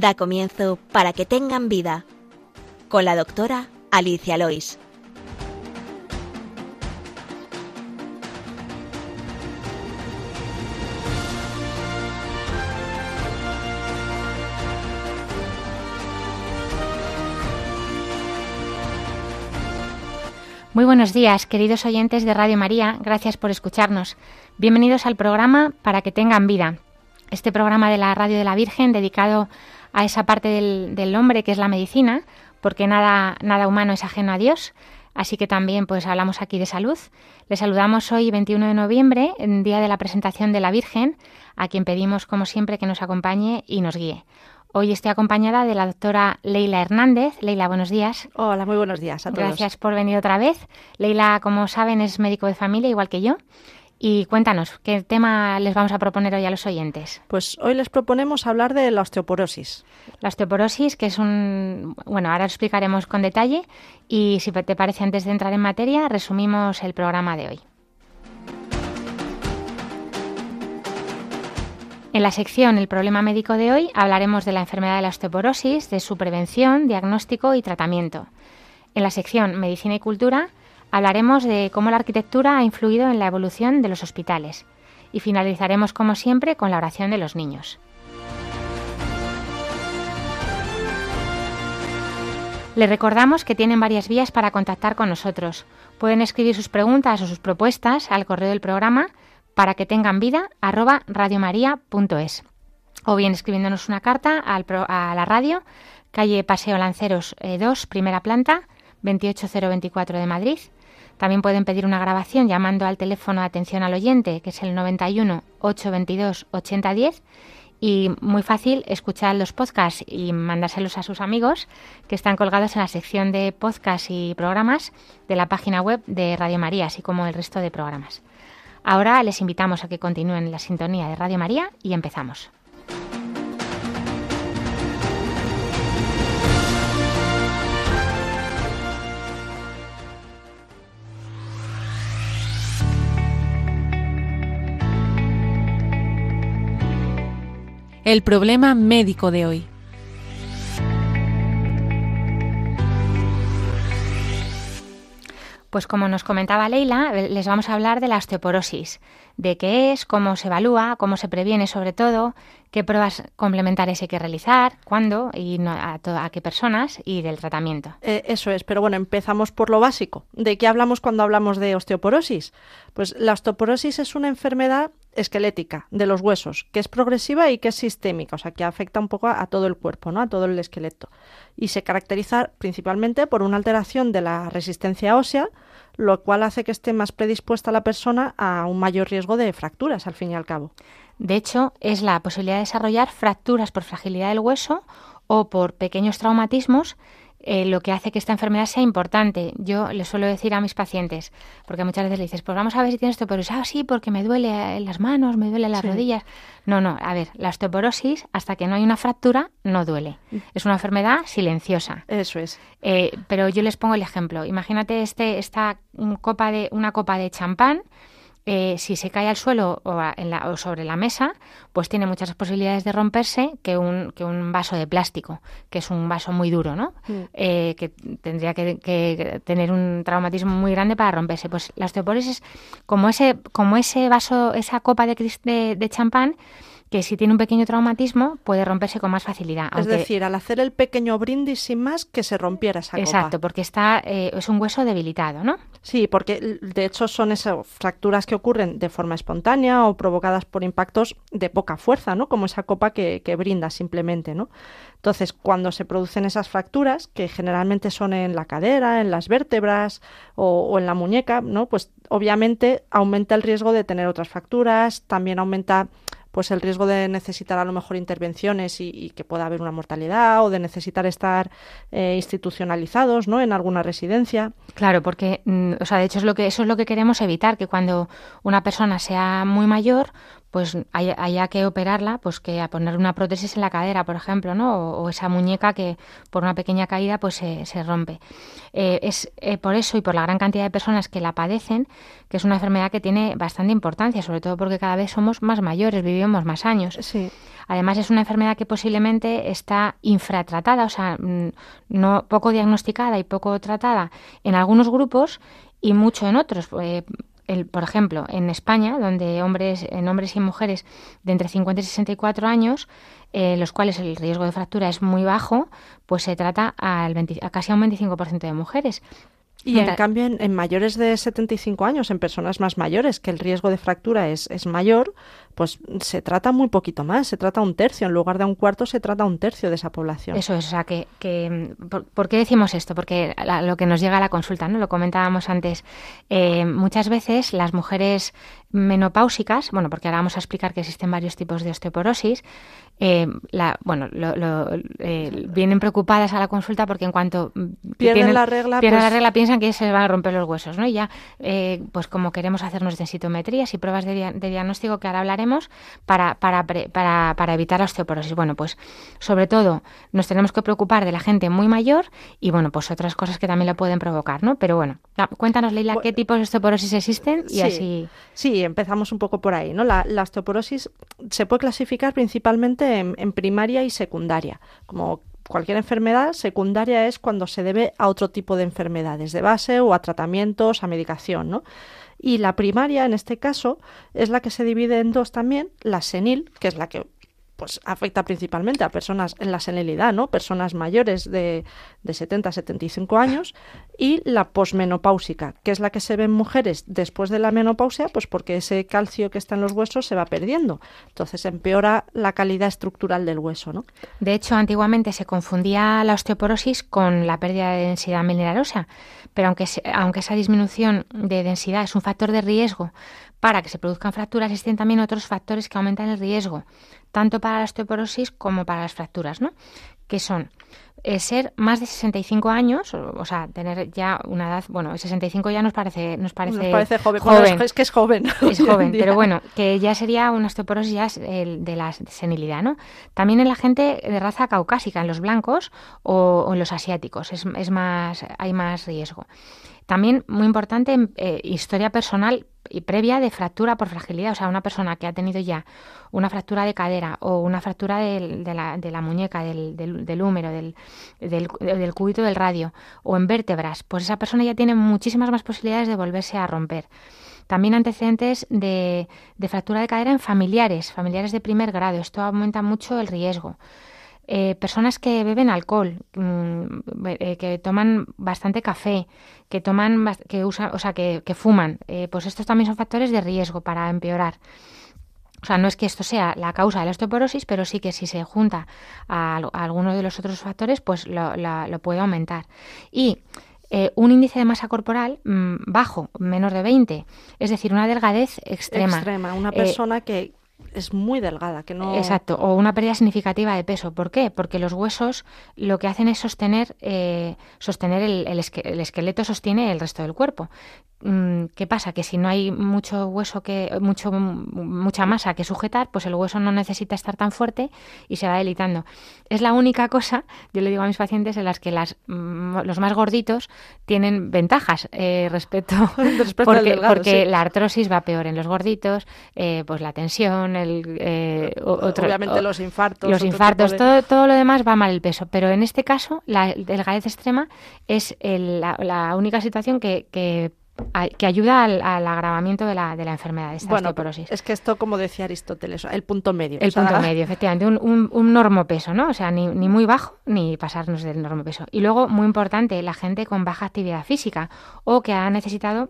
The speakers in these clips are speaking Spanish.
da comienzo para que tengan vida con la doctora Alicia Lois. Muy buenos días, queridos oyentes de Radio María, gracias por escucharnos. Bienvenidos al programa Para que tengan vida, este programa de la Radio de la Virgen dedicado a esa parte del, hombre que es la medicina, porque nada, nada humano es ajeno a Dios. Así que también pues hablamos aquí de salud. Le saludamos hoy 21 de noviembre, en día de la presentación de la Virgen, a quien pedimos como siempre que nos acompañe y nos guíe. Hoy estoy acompañada de la doctora Leila Hernández. Leila, buenos días. Hola, muy buenos días a todos. Gracias por venir otra vez. Leila, como saben, es médico de familia, igual que yo. Y cuéntanos, ¿qué tema les vamos a proponer hoy a los oyentes? Pues hoy les proponemos hablar de la osteoporosis. La osteoporosis, que es un... Bueno, ahora lo explicaremos con detalle y si te parece antes de entrar en materia, resumimos el programa de hoy. En la sección El problema médico de hoy hablaremos de la enfermedad de la osteoporosis, de su prevención, diagnóstico y tratamiento. En la sección Medicina y Cultura hablaremos de cómo la arquitectura ha influido en la evolución de los hospitales y finalizaremos como siempre con la oración de los niños. Les recordamos que tienen varias vías para contactar con nosotros. Pueden escribir sus preguntas o sus propuestas al correo del programa para que tengan vida radiomaria.es o bien escribiéndonos una carta a la radio, calle Paseo Lanceros 2, eh, primera planta, 28024 de Madrid. También pueden pedir una grabación llamando al teléfono de atención al oyente, que es el 91 822 8010. Y muy fácil escuchar los podcasts y mandárselos a sus amigos, que están colgados en la sección de podcasts y programas de la página web de Radio María, así como el resto de programas. Ahora les invitamos a que continúen la sintonía de Radio María y empezamos. el problema médico de hoy. Pues como nos comentaba Leila, les vamos a hablar de la osteoporosis, de qué es, cómo se evalúa, cómo se previene sobre todo, qué pruebas complementarias hay que realizar, cuándo y a, qué personas y del tratamiento. Eh, eso es, pero bueno, empezamos por lo básico. ¿De qué hablamos cuando hablamos de osteoporosis? Pues la osteoporosis es una enfermedad esquelética de los huesos, que es progresiva y que es sistémica, o sea, que afecta un poco a, todo el cuerpo, ¿no? a todo el esqueleto. Y se caracteriza principalmente por una alteración de la resistencia ósea, lo cual hace que esté más predispuesta la persona a un mayor riesgo de fracturas, al fin y al cabo. De hecho, es la posibilidad de desarrollar fracturas por fragilidad del hueso o por pequeños traumatismos eh, lo que hace que esta enfermedad sea importante. Yo le suelo decir a mis pacientes, porque muchas veces le dices, pues vamos a ver si tienes osteoporosis. Ah, sí, porque me duele en eh, las manos, me duele las rodillas. No, no, a ver, la osteoporosis, hasta que no hay una fractura, no duele. Es una enfermedad silenciosa. Eso es. Eh, pero yo les pongo el ejemplo. Imagínate este, esta copa de, una copa de champán eh, si se cae al suelo o, sobre la mesa, pues tiene muchas posibilidades de romperse que un, que un vaso de plástico, que es un vaso muy duro, ¿no? Mm. Eh, que tendría que, tener un traumatismo muy grande para romperse. Pues la osteoporosis, como ese, como ese vaso, esa copa de, de champán, que si tiene un pequeño traumatismo puede romperse con más facilidad. Es decir, al hacer el pequeño brindis sin más que se rompiera esa copa. Exacto, porque está eh, es un hueso debilitado, ¿no? Sí, porque de hecho son esas fracturas que ocurren de forma espontánea o provocadas por impactos de poca fuerza, ¿no? Como esa copa que, brinda simplemente, ¿no? Entonces, cuando se producen esas fracturas, que generalmente son en la cadera, en las vértebras o, o en la muñeca, ¿no? Pues obviamente aumenta el riesgo de tener otras fracturas, también aumenta pues el riesgo de necesitar a lo mejor intervenciones y, que pueda haber una mortalidad o de necesitar estar eh, institucionalizados, ¿no? En alguna residencia. Claro, porque, mm, o sea, de hecho es lo que eso es lo que queremos evitar, que cuando una persona sea muy mayor, pues haya, que operarla, pues que a poner una prótesis en la cadera, por ejemplo, ¿no? O, esa muñeca que por una pequeña caída pues se, rompe. Eh, es eh, por eso y por la gran cantidad de personas que la padecen, que es una enfermedad que tiene bastante importancia, sobre todo porque cada vez somos más mayores, vivimos más años. Sí. Además es una enfermedad que posiblemente está infratratada, o sea, mm, no poco diagnosticada y poco tratada en algunos grupos y mucho en otros. Eh, por ejemplo, en España, donde hombres, en hombres y mujeres de entre 50 y 64 años, eh, los cuales el riesgo de fractura es muy bajo, pues se trata al casi a un 25% de mujeres. Y en cambio, en, mayores de 75 años, en personas más mayores, que el riesgo de fractura es, es mayor, pues se trata muy poquito más, se trata un tercio, en lugar de un cuarto se trata un tercio de esa población. Eso es, o sea, que, que mm, ¿por, qué decimos esto? Porque lo que nos llega a la consulta, ¿no? Lo comentábamos antes, eh, muchas veces las mujeres menopáusicas, bueno, porque ahora vamos a explicar que existen varios tipos de osteoporosis, eh, la, bueno, lo, eh, vienen preocupadas a la consulta porque en cuanto mm, pierden, la, regla, pues la regla, piensan que se van a romper los huesos, ¿no? Y ya, eh, pues como queremos hacernos densitometrías y pruebas de, diagnóstico que ahora hablaremos para, para, para, para, evitar la osteoporosis. Bueno, pues sobre todo nos tenemos que preocupar de la gente muy mayor y bueno, pues otras cosas que también lo pueden provocar, ¿no? Pero bueno, cuéntanos, Leila, qué tipos de osteoporosis existen y sí, así. Sí, empezamos un poco por ahí, ¿no? la osteoporosis se puede clasificar principalmente en, en primaria y secundaria. Como cualquier enfermedad, secundaria es cuando se debe a otro tipo de enfermedades de base o a tratamientos, a medicación, ¿no? Y la primaria, en este caso, es la que se divide en dos también, la senil, que es la que pues afecta principalmente a personas en la senilidad, ¿no? Personas mayores de, de 70 a 75 años y la posmenopáusica, que es la que se ve en mujeres después de la menopausia, pues porque ese calcio que está en los huesos se va perdiendo. Entonces empeora la calidad estructural del hueso, ¿no? De hecho, antiguamente se confundía la osteoporosis con la pérdida de densidad mineralosa, pero aunque, aunque esa disminución de densidad es un factor de riesgo para que se produzcan fracturas, existen también otros factores que aumentan el riesgo tanto para la osteoporosis como para las fracturas, ¿no? Que son eh, ser más de 65 años, o, sea, tener ya una edad, bueno, 65 ya nos parece nos parece, joven, es que es joven. Es joven, pero bueno, que ya sería una osteoporosis ya de la senilidad, ¿no? También en la gente de raza caucásica, en los blancos o, en los asiáticos, es, es más hay más riesgo. También, muy importante, eh, historia personal y previa de fractura por fragilidad. O sea, una persona que ha tenido ya una fractura de cadera o una fractura de, la, muñeca, del, húmero, del, cubito del cúbito del radio o en vértebras, pues esa persona ya tiene muchísimas más posibilidades de volverse a romper. También antecedentes de, de fractura de cadera en familiares, familiares de primer grado. Esto aumenta mucho el riesgo. Eh, personas que beben alcohol, mm, eh, que toman bastante café, que toman, que usa o sea, que, fuman, eh, pues estos también son factores de riesgo para empeorar. O sea, no es que esto sea la causa de la osteoporosis, pero sí que si se junta a, alguno de los otros factores, pues lo, puede aumentar. Y un índice de masa corporal mm, bajo, menos de 20, es decir, una delgadez extrema. una persona que, es muy delgada, que no... Exacto, o una pérdida significativa de peso. ¿Por qué? Porque los huesos lo que hacen es sostener, eh, sostener el, el, esqueleto sostiene el resto del cuerpo. Mm, ¿Qué pasa? Que si no hay mucho hueso que, mucho, mm, mucha masa que sujetar, pues el hueso no necesita estar tan fuerte y se va delitando. Es la única cosa, yo le digo a mis pacientes, en las que las, mm, los más gorditos tienen ventajas eh, respecto, porque, al delgado, porque la artrosis va peor en los gorditos, eh, pues la tensión, el eh, obviamente los infartos, los infartos, todo, todo lo demás va mal el peso, pero en este caso la delgadez extrema es la, única situación que, que que ayuda al, agravamiento de la, de la, enfermedad, de esta bueno, osteoporosis. Es que esto, como decía Aristóteles, el punto medio. El punto medio, efectivamente, un, un, ¿no? O sea, ni, ni, muy bajo ni pasarnos del normo peso. Y luego, muy importante, la gente con baja actividad física o que ha necesitado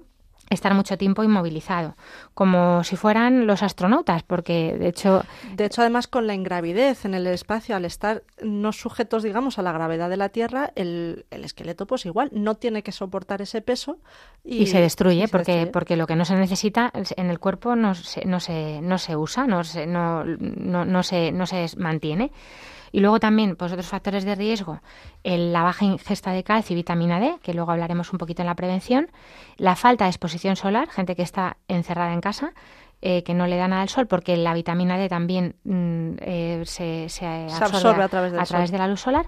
estar mucho tiempo inmovilizado, como si fueran los astronautas, porque de hecho... De hecho, además con la ingravidez en el espacio, al estar no sujetos, digamos, a la gravedad de la Tierra, el, esqueleto pues igual no tiene que soportar ese peso y, se destruye, porque, porque lo que no se necesita en el cuerpo no se, no se, no se usa, no no, no, no se, no se mantiene. Y luego también, pues otros factores de riesgo, el, la baja ingesta de calcio y vitamina D, que luego hablaremos un poquito en la prevención, la falta de exposición solar, gente que está encerrada en casa, eh, que no le da nada al sol, porque la vitamina D también mm, eh, se, absorbe a, través, de la luz solar.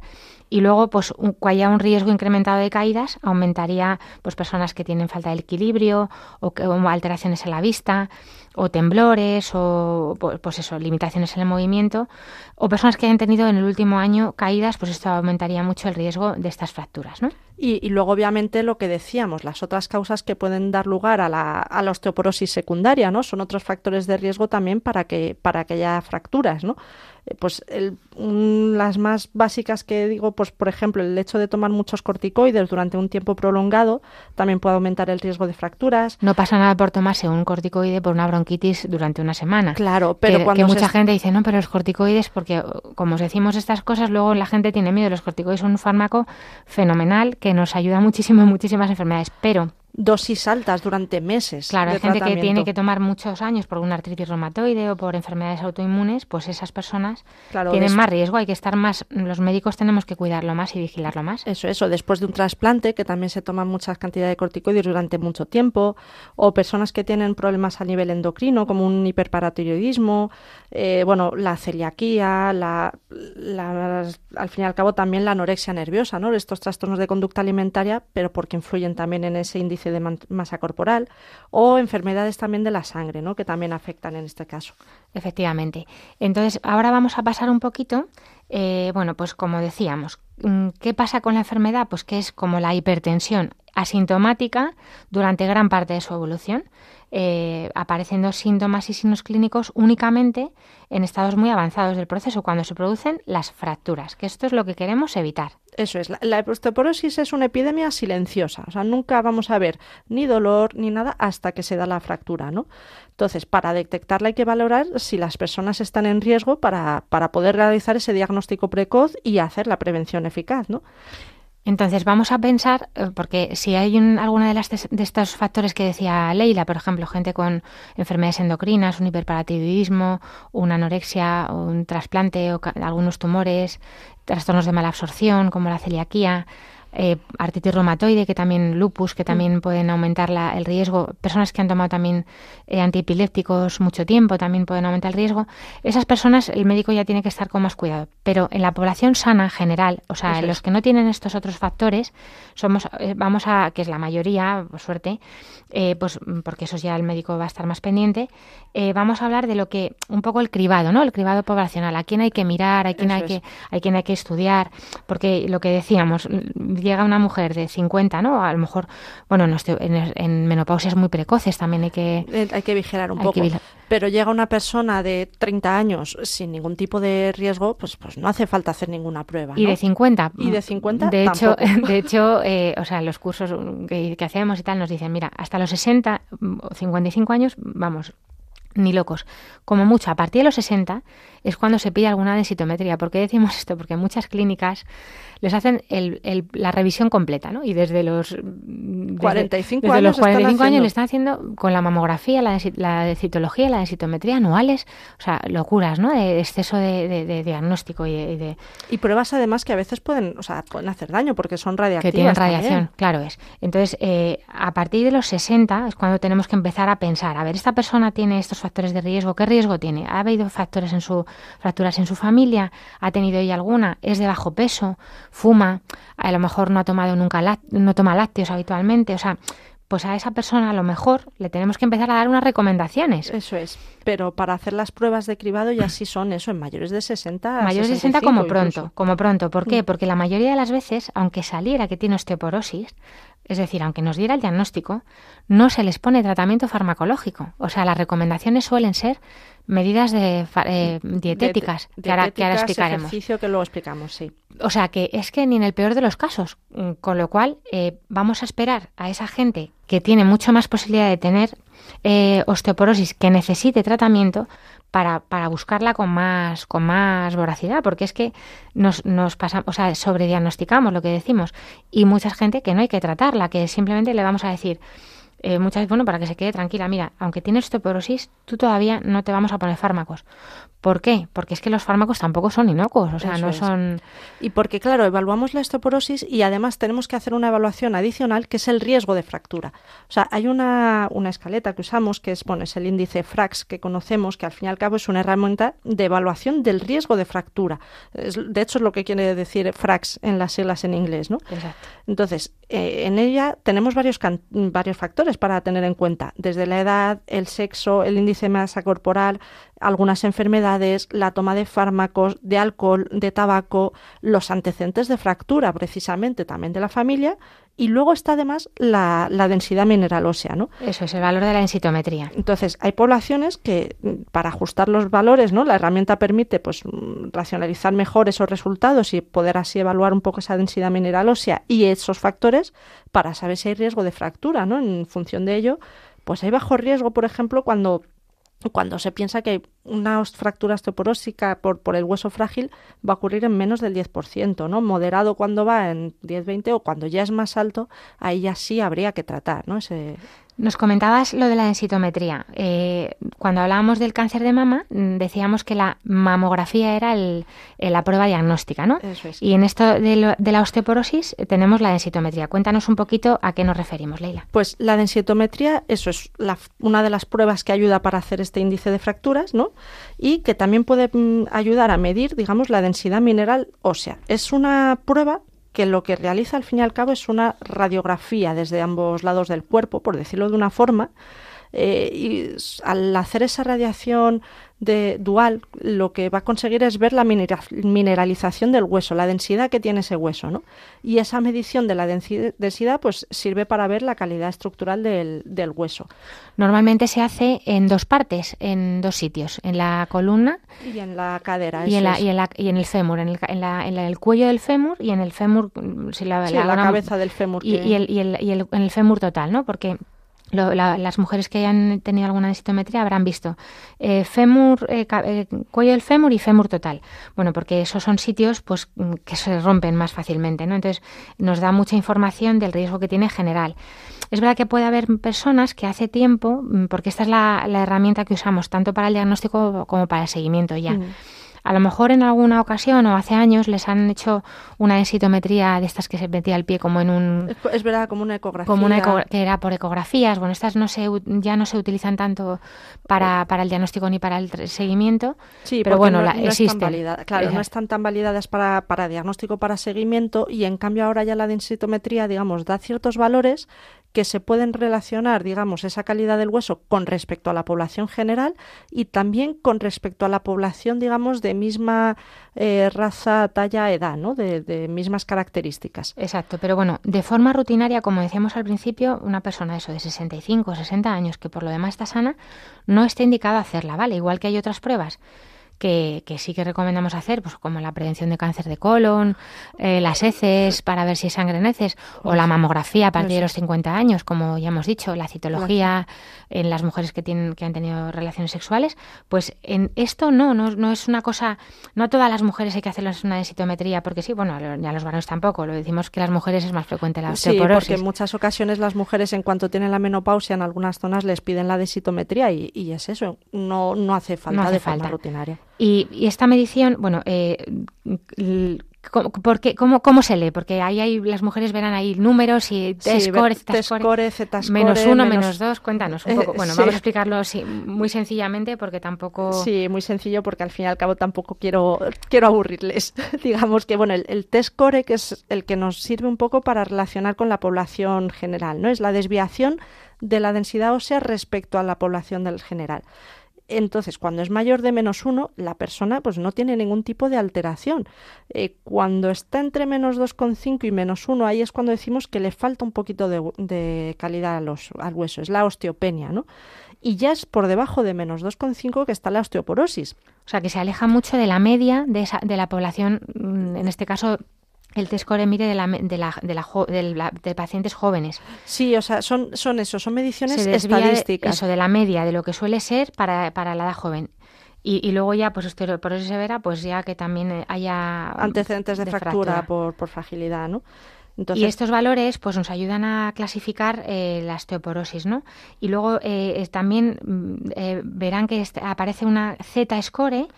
Y luego, pues, un, haya un riesgo incrementado de caídas, aumentaría, pues, personas que tienen falta de equilibrio o, que, o alteraciones en la vista, o temblores o pues eso, limitaciones en el movimiento o personas que hayan tenido en el último año caídas, pues esto aumentaría mucho el riesgo de estas fracturas, ¿no? Y, luego obviamente lo que decíamos, las otras causas que pueden dar lugar a la, osteoporosis secundaria, ¿no? Son otros factores de riesgo también para que para que haya fracturas, ¿no? Eh, pues las más básicas que digo, pues por ejemplo, el hecho de tomar muchos corticoides durante un tiempo prolongado también puede aumentar el riesgo de fracturas. No pasa nada por tomarse un corticoide por una bronquitis durante una semana. Claro, pero que, mucha gente dice, "No, pero los corticoides porque eh, como os decimos estas cosas, luego la gente tiene miedo, los corticoides son un fármaco fenomenal que nos ayuda muchísimo en muchísimas enfermedades, pero dosis altas durante meses. Claro, hay gente que tiene que tomar muchos años por una artritis reumatoide o por enfermedades autoinmunes, pues esas personas tienen más riesgo, hay que estar más, los médicos tenemos que cuidarlo más y vigilarlo más. Eso, eso, después de un trasplante, que también se toma muchas cantidades de corticoides durante mucho tiempo, o personas que tienen problemas a nivel endocrino, como un hiperparatiroidismo, eh, bueno, la celiaquía, la, la, al fin y al cabo también la anorexia nerviosa, ¿no? Estos trastornos de conducta alimentaria, pero porque influyen también en ese índice de masa corporal o enfermedades también de la sangre, ¿no? que también afectan en este caso. Efectivamente. Entonces, ahora vamos a pasar un poquito, eh, bueno, pues como decíamos, mm, ¿qué pasa con la enfermedad? Pues que es como la hipertensión asintomática durante gran parte de su evolución, eh, apareciendo síntomas y signos clínicos únicamente en estados muy avanzados del proceso, cuando se producen las fracturas, que esto es lo que queremos evitar. Eso es, la, osteoporosis es una epidemia silenciosa, o sea, nunca vamos a ver ni dolor ni nada hasta que se da la fractura, ¿no? Entonces, para detectarla hay que valorar si las personas están en riesgo para, para poder realizar ese diagnóstico precoz y hacer la prevención eficaz, ¿no? Entonces vamos a pensar, eh, porque si hay un, alguna de, las, de estos factores que decía Leila, por ejemplo, gente con enfermedades endocrinas, un hiperparativismo, una anorexia, un trasplante o algunos tumores, trastornos de mala absorción como la celiaquía, eh, artritis reumatoide, que también lupus, que mm. también pueden aumentar la, el riesgo. Personas que han tomado también eh, antiepilépticos mucho tiempo también pueden aumentar el riesgo. Esas personas el médico ya tiene que estar con más cuidado. Pero en la población sana en general, o sea, los que no tienen estos otros factores, somos, eh, vamos a, que es la mayoría, por suerte, eh, pues mm, porque eso ya el médico va a estar más pendiente, vamos a hablar de lo que, un poco el cribado, ¿no? El cribado poblacional. A quién hay que mirar, a quién, hay que, a quién hay que estudiar, porque lo que decíamos, llega una mujer de 50, ¿no? A lo mejor, bueno, en, en, menopausias muy precoces también hay que... Eh, hay que vigilar un poco. Pero llega una persona de 30 años sin ningún tipo de riesgo, pues, pues no hace falta hacer ninguna prueba. Y de 50. Y de 50. De hecho, de hecho eh, o sea, los cursos que, hacemos y tal nos dicen, mira, hasta los 60 o 55 años, vamos, ni locos. Como mucho, a partir de los 60 es cuando se pide alguna densitometría. ¿Por qué decimos esto? Porque muchas clínicas les hacen la revisión completa, ¿no? Y desde los... 45 mm, años le están haciendo con la mamografía, la, de, citología, la citometría anuales, o sea, locuras, ¿no? De, exceso de, diagnóstico y de, Y pruebas además que a veces pueden, o sea, pueden hacer daño porque son radiactivas. Que tienen radiación, claro es. Entonces, eh, a partir de los 60 es cuando tenemos que empezar a pensar, a ver, esta persona tiene estos factores de riesgo, ¿qué riesgo tiene? ¿Ha habido factores en su fracturas en su familia? ¿Ha tenido ella alguna? ¿Es de bajo peso? fuma, a lo mejor no ha tomado nunca no toma lácteos habitualmente, o sea, pues a esa persona a lo mejor le tenemos que empezar a dar unas recomendaciones. Eso es. Pero para hacer las pruebas de cribado ya sí son eso, en mayores de 60. Mayores de 60 como pronto, como pronto. ¿Por qué? Mm. Porque la mayoría de las veces, aunque saliera que tiene osteoporosis, es decir, aunque nos diera el diagnóstico, no se les pone tratamiento farmacológico. O sea, las recomendaciones suelen ser medidas de, eh, dietéticas, que, ahora, ejercicio que luego explicamos, sí. O sea, que es que ni en el peor de los casos, mm, con lo cual eh, vamos a esperar a esa gente que tiene mucha más posibilidad de tener eh, osteoporosis que necesite tratamiento para, buscarla con más, con más voracidad, porque es que nos, nos pasamos, o sea, sobrediagnosticamos lo que decimos, y mucha gente que no hay que tratarla, que simplemente le vamos a decir, eh, muchas veces, bueno, para que se quede tranquila, mira, aunque tienes osteoporosis, tú todavía no te vamos a poner fármacos, ¿Por qué? Porque es que los fármacos tampoco son inocuos, o sea, no son... Y porque, claro, evaluamos la osteoporosis y además tenemos que hacer una evaluación adicional que es el riesgo de fractura. O sea, hay una, una escaleta que usamos que es, bueno, es el índice FRAX que conocemos, que al fin y al cabo es una herramienta de evaluación del riesgo de fractura. de hecho, es lo que quiere decir FRAX en las siglas en inglés, ¿no? Exacto. Entonces, eh, en ella tenemos varios, varios factores para tener en cuenta, desde la edad, el sexo, el índice de masa corporal, algunas enfermedades, la toma de fármacos, de alcohol, de tabaco, los antecedentes de fractura precisamente también de la familia y luego está además la, densidad mineral ósea. ¿no? Eso es el valor de la densitometría. Entonces, hay poblaciones que para ajustar los valores, ¿no? la herramienta permite pues, racionalizar mejor esos resultados y poder así evaluar un poco esa densidad mineral ósea y esos factores para saber si hay riesgo de fractura. ¿no? En función de ello, pues hay bajo riesgo, por ejemplo, cuando cuando se piensa que una fractura osteoporósica por, por, el hueso frágil va a ocurrir en menos del 10%, ¿no? Moderado cuando va en 10-20 o cuando ya es más alto, ahí ya sí habría que tratar, ¿no? Ese, nos comentabas lo de la densitometría. Eh, cuando hablábamos del cáncer de mama, mm, decíamos que la mamografía era eh, la prueba diagnóstica, ¿no? Y en esto de, la osteoporosis eh, tenemos la densitometría. Cuéntanos un poquito a qué nos referimos, Leila. Pues la densitometría, eso es una de las pruebas que ayuda para hacer este índice de fracturas, ¿no? Y que también puede mm, ayudar a medir, digamos, la densidad mineral ósea. Es una prueba que lo que realiza al fin y al cabo es una radiografía desde ambos lados del cuerpo, por decirlo de una forma, eh, y al hacer esa radiación de dual lo que va a conseguir es ver la mineralización del hueso, la densidad que tiene ese hueso, ¿no? Y esa medición de la densidad pues sirve para ver la calidad estructural del, hueso. Normalmente se hace en dos partes, en dos sitios, en la columna y en la cadera. Y, en, la, y, en, el fémur, en el, en, la, en cuello del fémur y en el fémur, mm, si la, la, cabeza del fémur. Y, y el, el, en el fémur total, ¿no? Porque las mujeres que hayan tenido alguna densitometría habrán visto eh, fémur, eh, eh, cuello del fémur y fémur total. Bueno, porque esos son sitios pues, mm, que se rompen más fácilmente, ¿no? Entonces nos da mucha información del riesgo que tiene general. Es verdad que puede haber personas que hace tiempo, mm, porque esta es la, herramienta que usamos tanto para el diagnóstico como para el seguimiento ya. Mm. A lo mejor en alguna ocasión o hace años les han hecho una densitometría de estas que se metía al pie como en un... Es verdad, como una ecografía. Como una que era por ecografías. Bueno, estas no ya no se utilizan tanto para, para el diagnóstico ni para el seguimiento. Sí, pero bueno, la, claro, no están tan validadas para, para diagnóstico, para seguimiento y en cambio ahora ya la densitometría, digamos, da ciertos valores que se pueden relacionar, digamos, esa calidad del hueso con respecto a la población general y también con respecto a la población, digamos, de misma eh, raza, talla, edad, ¿no? De, mismas características. Exacto, pero bueno, de forma rutinaria, como decíamos al principio, una persona eso de 65 o 60 años que por lo demás está sana, no está indicado hacerla, ¿vale? Igual que hay otras pruebas que, sí que recomendamos hacer, pues como la prevención de cáncer de colon, eh, las heces para ver si hay sangre en heces, o la mamografía a partir de los 50 años, como ya hemos dicho, la citología en las mujeres que, tienen, que han tenido relaciones sexuales, pues en esto no, no, es una cosa, no a todas las mujeres hay que hacerles una desitometría, porque sí, bueno, ya los varones tampoco, lo decimos que las mujeres es más frecuente la osteoporosis. Sí, porque en muchas ocasiones las mujeres en cuanto tienen la menopausia en algunas zonas les piden la desitometría y, es eso, no, no hace falta de forma rutinaria. Y, esta medición, bueno, eh, ¿Cómo, cómo, ¿Cómo se lee? Porque ahí las mujeres verán ahí números y T-score, score menos uno, menos, dos. Cuéntanos un eh, poco. Bueno, vamos a explicarlo muy sencillamente porque tampoco. Sí, muy sencillo porque al fin y al cabo tampoco quiero, quiero aburrirles. Digamos que bueno, el, el T-score que es el que nos sirve un poco para relacionar con la población general, ¿no? Es la desviación de la densidad ósea respecto a la población del general. Entonces, cuando es mayor de menos 1, la persona pues no tiene ningún tipo de alteración. Eh, cuando está entre menos 2,5 y menos 1, ahí es cuando decimos que le falta un poquito de, calidad a los, al hueso, es la osteopenia, ¿no? Y ya es por debajo de menos 2,5 que está la osteoporosis. O sea, que se aleja mucho de la media de, de la población, mm, en este caso el T-score mire de, la, de, la, de, la, de, pacientes jóvenes. Sí, o sea, son, son eso, son mediciones estadísticas. eso, de la media, de lo que suele ser para, la edad joven. Y, luego ya, pues osteoporosis severa, se pues ya que también haya... Antecedentes de, fractura, Por, por, fragilidad, ¿no? Y estos valores pues nos ayudan a clasificar eh, la osteoporosis, ¿no? Y luego eh, también mm, eh, verán que este, aparece una Z-score,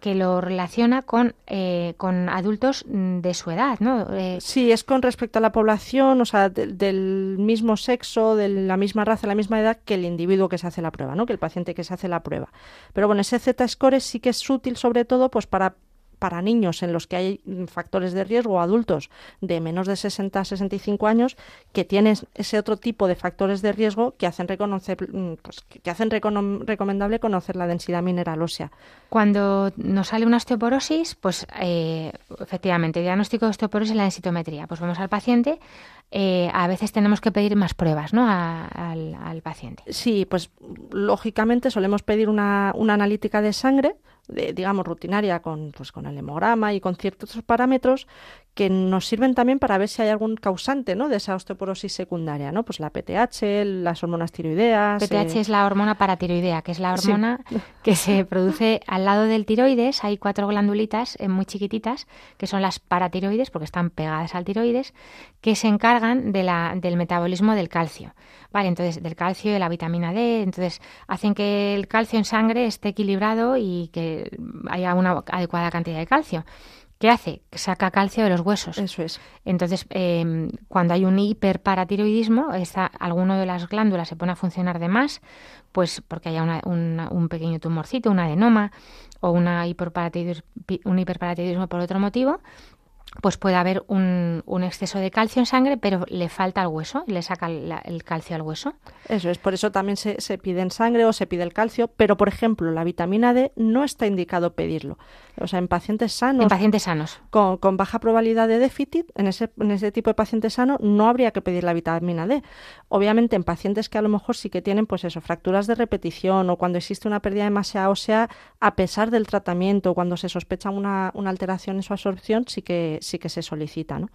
que, lo relaciona con, eh, adultos mm, de su edad, ¿no? Eh, sí, es con respecto a la población, o sea, del mismo sexo, de la misma raza, la misma edad que el individuo que se hace la prueba, ¿no? Que el paciente que se hace la prueba. Pero bueno, ese Z-score sí que es útil sobre todo pues para para niños en los que hay mm, factores de riesgo, adultos de menos de 60 a 65 años, que tienen ese otro tipo de factores de riesgo que hacen, reconocer, mm, pues, que hacen recomendable conocer la densidad mineral ósea. Cuando nos sale una osteoporosis, pues eh, efectivamente, diagnóstico de osteoporosis y la densitometría. Pues vamos al paciente, eh, a veces tenemos que pedir más pruebas ¿no? al, paciente. Sí, pues lógicamente solemos pedir una analítica de sangre digamos, rutinaria con, pues, con el hemograma y con ciertos parámetros, que nos sirven también para ver si hay algún causante ¿no? de esa osteoporosis secundaria, ¿no? Pues la PTH, las hormonas tiroideas. PTH eh, es la hormona paratiroidea, que es la hormona que se produce al lado del tiroides. Hay cuatro glandulitas eh, muy chiquititas, que son las paratiroides, porque están pegadas al tiroides, que se encargan del metabolismo del calcio. Vale, entonces del calcio y de la vitamina D, entonces hacen que el calcio en sangre esté equilibrado y que haya una adecuada cantidad de calcio. ¿Qué hace? Saca calcio de los huesos. Eso es. Entonces, em, cuando hay un hiperparatiroidismo, está, alguno de las glándulas se pone a funcionar de más, pues porque haya un pequeño tumorcito, una adenoma o una un hiperparatiroidismo por otro motivo, pues puede haber un, exceso de calcio en sangre, pero le falta al hueso, y le saca el calcio al hueso. Eso es, por eso también se, se pide en sangre o se pide el calcio, pero por ejemplo, la vitamina D no está indicado pedirlo. O sea, en pacientes sanos. En pacientes sanos. Con, con baja probabilidad de déficit, en ese, en ese tipo de paciente sano no habría que pedir la vitamina D. Obviamente, en pacientes que a lo mejor sí que tienen, pues eso, fracturas de repetición o cuando existe una pérdida de masa ósea, a pesar del tratamiento, cuando se sospecha una, una alteración en su absorción, sí que sí que se solicita. ¿no?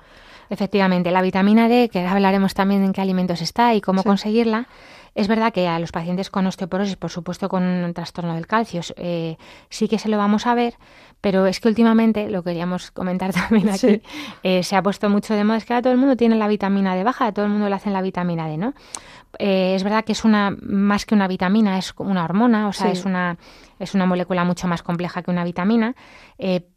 Efectivamente, la vitamina D, que hablaremos también en qué alimentos está y cómo conseguirla, es verdad que a los pacientes con osteoporosis, por supuesto con un trastorno del calcio, eh, sí que se lo vamos a ver, pero es que últimamente, lo queríamos comentar también aquí, eh, se ha puesto mucho de moda, es que ahora todo el mundo tiene la vitamina D baja, todo el mundo le hacen la vitamina D, ¿no? Eh, es verdad que es una más que una vitamina, es una hormona, o sea, es, una, es una molécula mucho más compleja que una vitamina,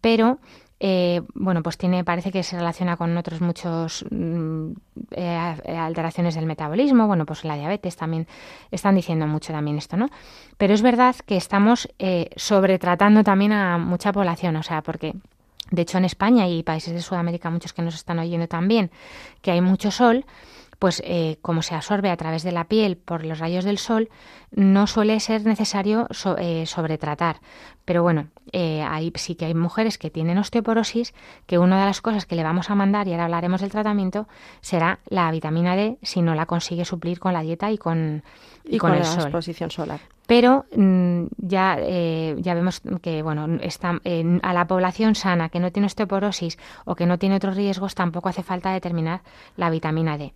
pero eh, bueno, pues tiene, parece que se relaciona con otros muchos mm, eh, eh, alteraciones del metabolismo, bueno, pues la diabetes también, están diciendo mucho también esto, ¿no? Pero es verdad que estamos eh, sobretratando también a mucha población, o sea, porque... De hecho, en España y países de Sudamérica, muchos que nos están oyendo también, que hay mucho sol, pues eh, como se absorbe a través de la piel por los rayos del sol, no suele ser necesario eh, sobretratar. Pero bueno, eh, sí que hay mujeres que tienen osteoporosis, que una de las cosas que le vamos a mandar, y ahora hablaremos del tratamiento, será la vitamina D si no la consigue suplir con la dieta y con, y con, la exposición solar. Pero mm, ya, eh, ya vemos que bueno, está, a la población sana que no tiene osteoporosis o que no tiene otros riesgos tampoco hace falta determinar la vitamina D.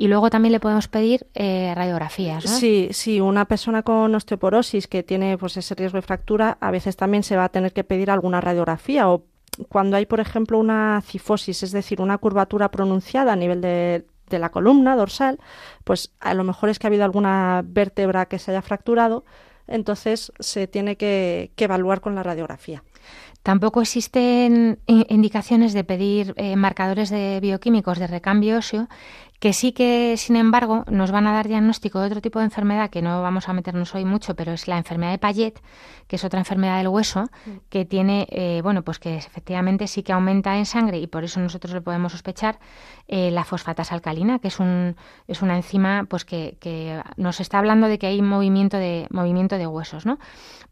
Y luego también le podemos pedir eh, radiografías. ¿no? Sí, sí, una persona con osteoporosis que tiene pues, ese riesgo de fractura, a veces también se va a tener que pedir alguna radiografía o cuando hay, por ejemplo, una cifosis, es decir, una curvatura pronunciada a nivel de, la columna dorsal, pues a lo mejor es que ha habido alguna vértebra que se haya fracturado, entonces se tiene que evaluar con la radiografía. Tampoco existen indicaciones de pedir eh, marcadores de bioquímicos de recambio óseo, que sí que, sin embargo, nos van a dar diagnóstico de otro tipo de enfermedad que no vamos a meternos hoy mucho, pero es la enfermedad de Payet, que es otra enfermedad del hueso, mm. que tiene, eh, bueno, pues que efectivamente sí que aumenta en sangre y por eso nosotros le podemos sospechar eh, la fosfatas alcalina, que es, una enzima pues que, nos está hablando de que hay movimiento de, movimiento de huesos, ¿no?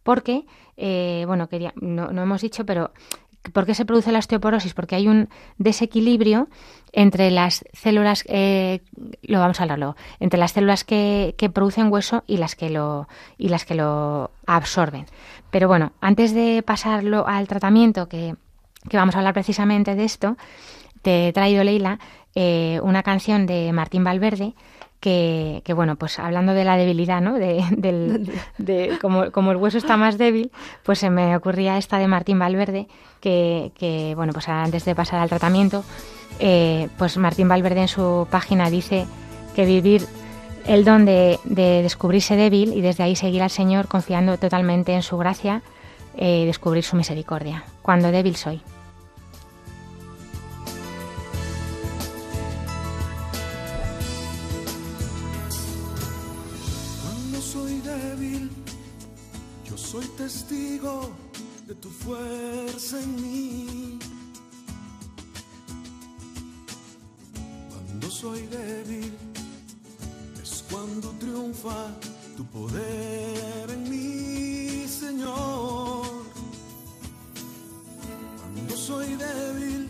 Porque eh, bueno, quería, no, hemos dicho, pero ¿Por qué se produce la osteoporosis? Porque hay un desequilibrio entre las células, eh, lo vamos a hablar entre las células que, producen hueso y las que lo y las que lo absorben. Pero bueno, antes de pasarlo al tratamiento, que, vamos a hablar precisamente de esto, te he traído Leila eh, una canción de Martín Valverde que, bueno, pues hablando de la debilidad, ¿no? De, del, de, como, como, el hueso está más débil, pues se me ocurría esta de Martín Valverde, que, que bueno, pues antes de pasar al tratamiento, eh, pues Martín Valverde en su página dice que vivir el don de, descubrirse débil y desde ahí seguir al Señor confiando totalmente en su gracia, y eh, descubrir su misericordia, cuando débil soy. de tu fuerza en mí. Cuando soy débil, es cuando triunfa tu poder en mí, Señor. Cuando soy débil,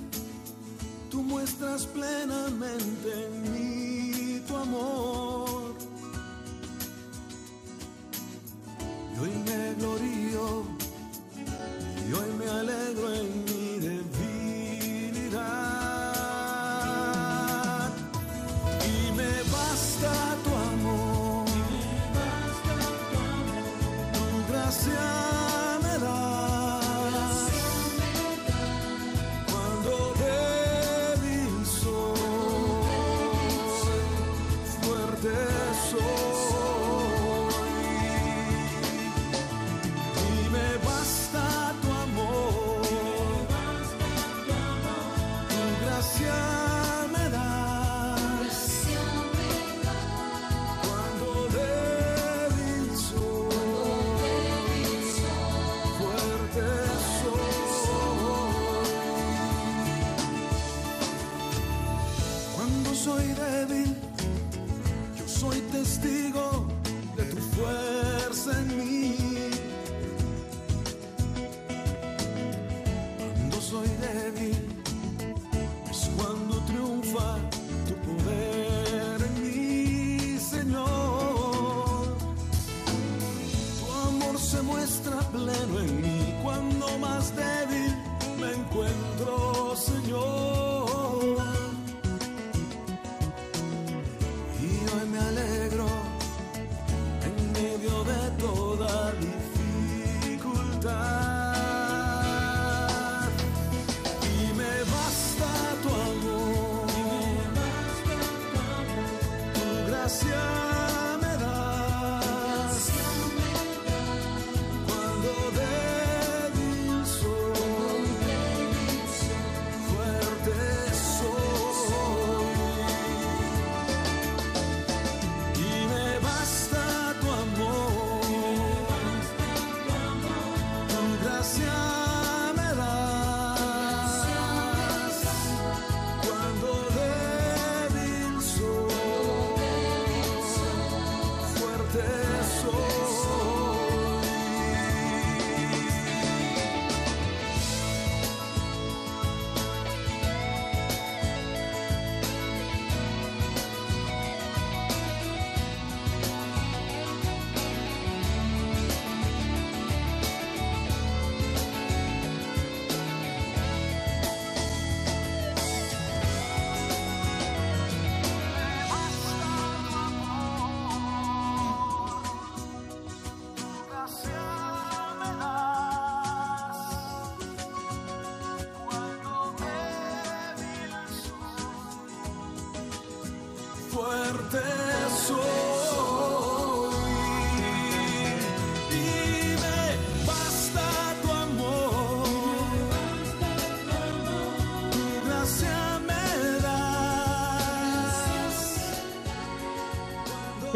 tú muestras plenamente en mí tu amor. Y hoy me glorío y hoy me alegro en mi debilidad. Y me basta tu amor, y me basta tu amor, tu gracia.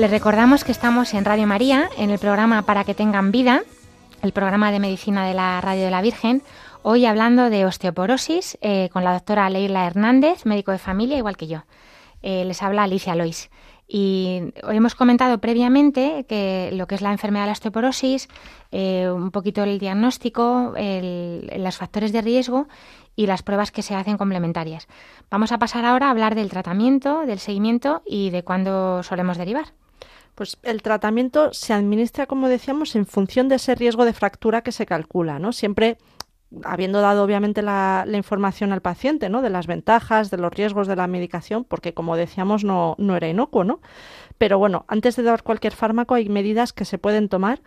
Les recordamos que estamos en Radio María, en el programa Para que tengan vida, el programa de medicina de la Radio de la Virgen. Hoy hablando de osteoporosis eh, con la doctora Leila Hernández, médico de familia, igual que yo. Eh, les habla Alicia Lois. Y hemos comentado previamente que lo que es la enfermedad de la osteoporosis, eh, un poquito el diagnóstico, los factores de riesgo y las pruebas que se hacen complementarias. Vamos a pasar ahora a hablar del tratamiento, del seguimiento y de cuándo solemos derivar. Pues el tratamiento se administra, como decíamos, en función de ese riesgo de fractura que se calcula, ¿no? Siempre habiendo dado obviamente la, información al paciente, ¿no? De las ventajas, de los riesgos de la medicación, porque como decíamos no, no era inocuo, ¿no? Pero bueno, antes de dar cualquier fármaco hay medidas que se pueden tomar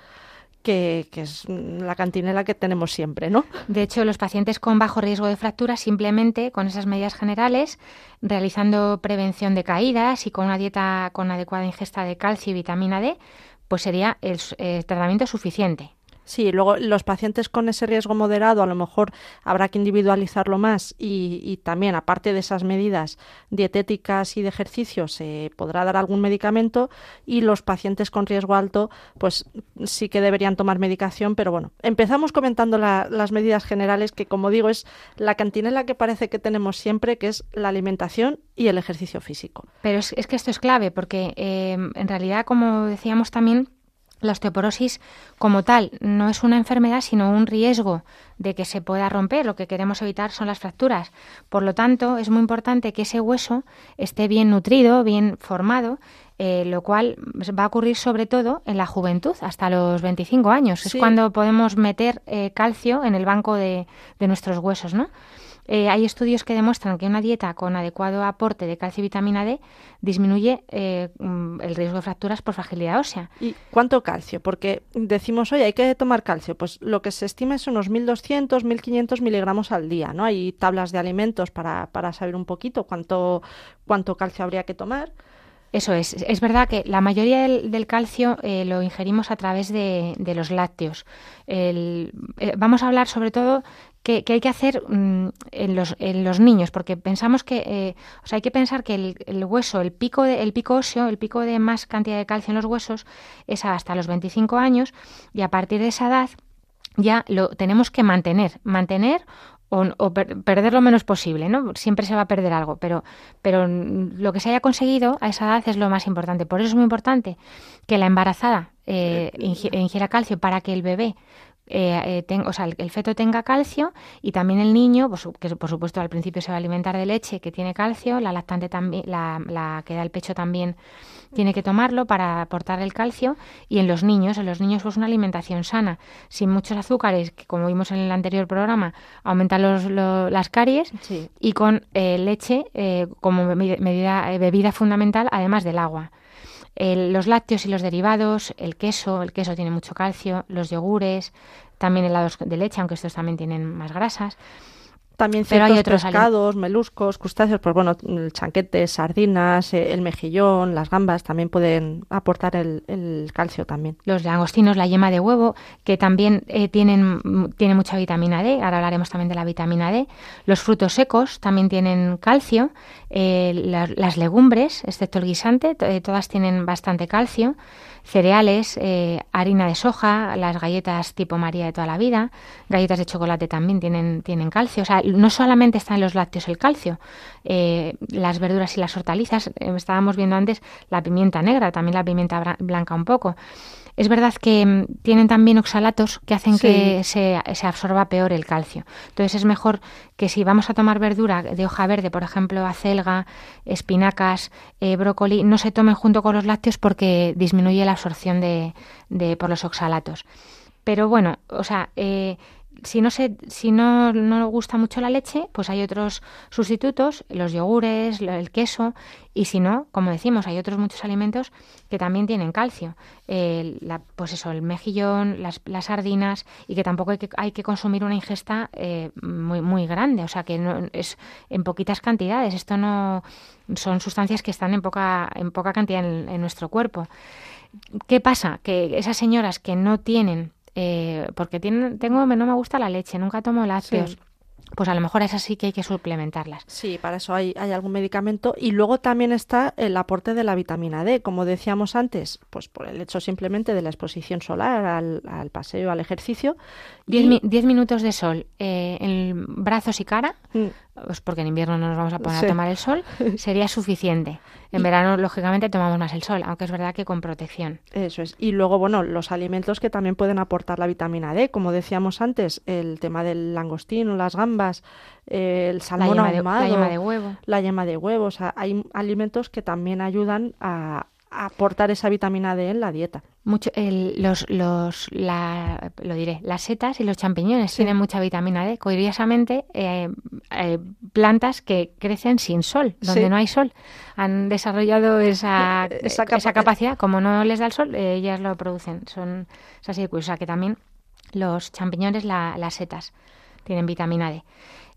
que, es la cantinela que tenemos siempre, ¿no? De hecho, los pacientes con bajo riesgo de fractura simplemente con esas medidas generales, realizando prevención de caídas y con una dieta con adecuada ingesta de calcio y vitamina D, pues sería el tratamiento suficiente. Sí, luego los pacientes con ese riesgo moderado a lo mejor habrá que individualizarlo más y, también aparte de esas medidas dietéticas y de ejercicio se podrá dar algún medicamento y los pacientes con riesgo alto pues sí que deberían tomar medicación, pero bueno, empezamos comentando las medidas generales que como digo es la cantinela que parece que tenemos siempre que es la alimentación y el ejercicio físico. Pero es, es que esto es clave porque eh, en realidad como decíamos también la osteoporosis como tal no es una enfermedad, sino un riesgo de que se pueda romper. Lo que queremos evitar son las fracturas. Por lo tanto, es muy importante que ese hueso esté bien nutrido, bien formado, eh, lo cual va a ocurrir sobre todo en la juventud, hasta los 25 años. Es cuando podemos meter eh, calcio en el banco de, de nuestros huesos, ¿no? Eh, hay estudios que demuestran que una dieta con adecuado aporte de calcio y vitamina D disminuye eh, mm, el riesgo de fracturas por fragilidad ósea. ¿Y cuánto calcio? Porque decimos, hoy hay que tomar calcio. Pues lo que se estima es unos 1.200, 1.500 miligramos al día. ¿no? Hay tablas de alimentos para, para saber un poquito cuánto, cuánto calcio habría que tomar. Eso es. Es verdad que la mayoría del, calcio eh, lo ingerimos a través de, los lácteos. Eh, vamos a hablar sobre todo qué hay que hacer mm, en, los, niños, porque pensamos que, eh, o sea, hay que pensar que el, hueso, el pico, el pico óseo, el pico de más cantidad de calcio en los huesos es hasta los 25 años y a partir de esa edad ya lo tenemos que mantener, mantener o, perder lo menos posible, ¿no? Siempre se va a perder algo, pero, pero lo que se haya conseguido a esa edad es lo más importante. Por eso es muy importante que la embarazada eh, eh, ingiera calcio para que el bebé eh, o sea, el, feto tenga calcio y también el niño, pues, que por supuesto al principio se va a alimentar de leche que tiene calcio, la lactante también, la, que da el pecho también tiene que tomarlo para aportar el calcio y en los niños, en los niños es pues, una alimentación sana, sin muchos azúcares, que como vimos en el anterior programa, aumentan los, las caries y con eh, leche eh, como medida, eh, bebida fundamental, además del agua. los lácteos y los derivados, el queso, el queso tiene mucho calcio, los yogures, también helados de leche, aunque estos también tienen más grasas. También ciertos pescados, meluscos, crustáceos, pues bueno, chanquetes, sardinas, eh, el mejillón, las gambas también pueden aportar el, calcio también. Los langostinos, la yema de huevo, que también eh, tienen tiene mucha vitamina D, ahora hablaremos también de la vitamina D. Los frutos secos también tienen calcio, eh, las, legumbres, excepto el guisante, todas tienen bastante calcio cereales, eh, harina de soja, las galletas tipo María de toda la vida, galletas de chocolate también tienen, tienen calcio. O sea, no solamente están en los lácteos el calcio, eh, las verduras y las hortalizas, eh, estábamos viendo antes la pimienta negra, también la pimienta blanca un poco. Es verdad que mm, tienen también oxalatos que hacen que se, se, absorba peor el calcio. Entonces es mejor que si vamos a tomar verdura de hoja verde, por ejemplo, acelga, espinacas, brócoli, no se tomen junto con los lácteos porque disminuye la absorción de, por los oxalatos. Pero bueno, o sea, eh, si no se, si no, no gusta mucho la leche, pues hay otros sustitutos, los yogures, el queso, y si no, como decimos, hay otros muchos alimentos que también tienen calcio. pues eso, el mejillón, las, sardinas, y que tampoco hay que, consumir una ingesta eh, muy, muy grande, o sea que es en poquitas cantidades. Esto no son sustancias que están en poca, en poca cantidad en nuestro cuerpo. ¿Qué pasa? Que esas señoras que no tienen, eh, porque tienen, tengo, no me gusta la leche, nunca tomo lácteos. pues a lo mejor es así que hay que suplementarlas. Sí, para eso hay, hay algún medicamento. Y luego también está el aporte de la vitamina D, como decíamos antes, pues por el hecho simplemente de la exposición solar al, paseo, al ejercicio. 10 minutos de sol eh, en brazos y cara, mm pues porque en invierno no nos vamos a poner a tomar el sol, sería suficiente. En verano, lógicamente, tomamos más el sol, aunque es verdad que con protección. Eso es. Y luego, bueno, los alimentos que también pueden aportar la vitamina D, como decíamos antes, el tema del langostino, las gambas, el salmón ahumado, la yema de huevo. La yema de huevo. O sea, hay alimentos que también ayudan a, aportar esa vitamina D en la dieta. Mucho, los, los, la, lo diré, las setas y los champiñones tienen mucha vitamina D. Curiosamente, eh, plantas que crecen sin sol, donde no hay sol. Han desarrollado esa, esa, capacidad, como no les da el sol, eh, ellas lo producen. Son, es así de sea que también los champiñones, las setas, tienen vitamina D.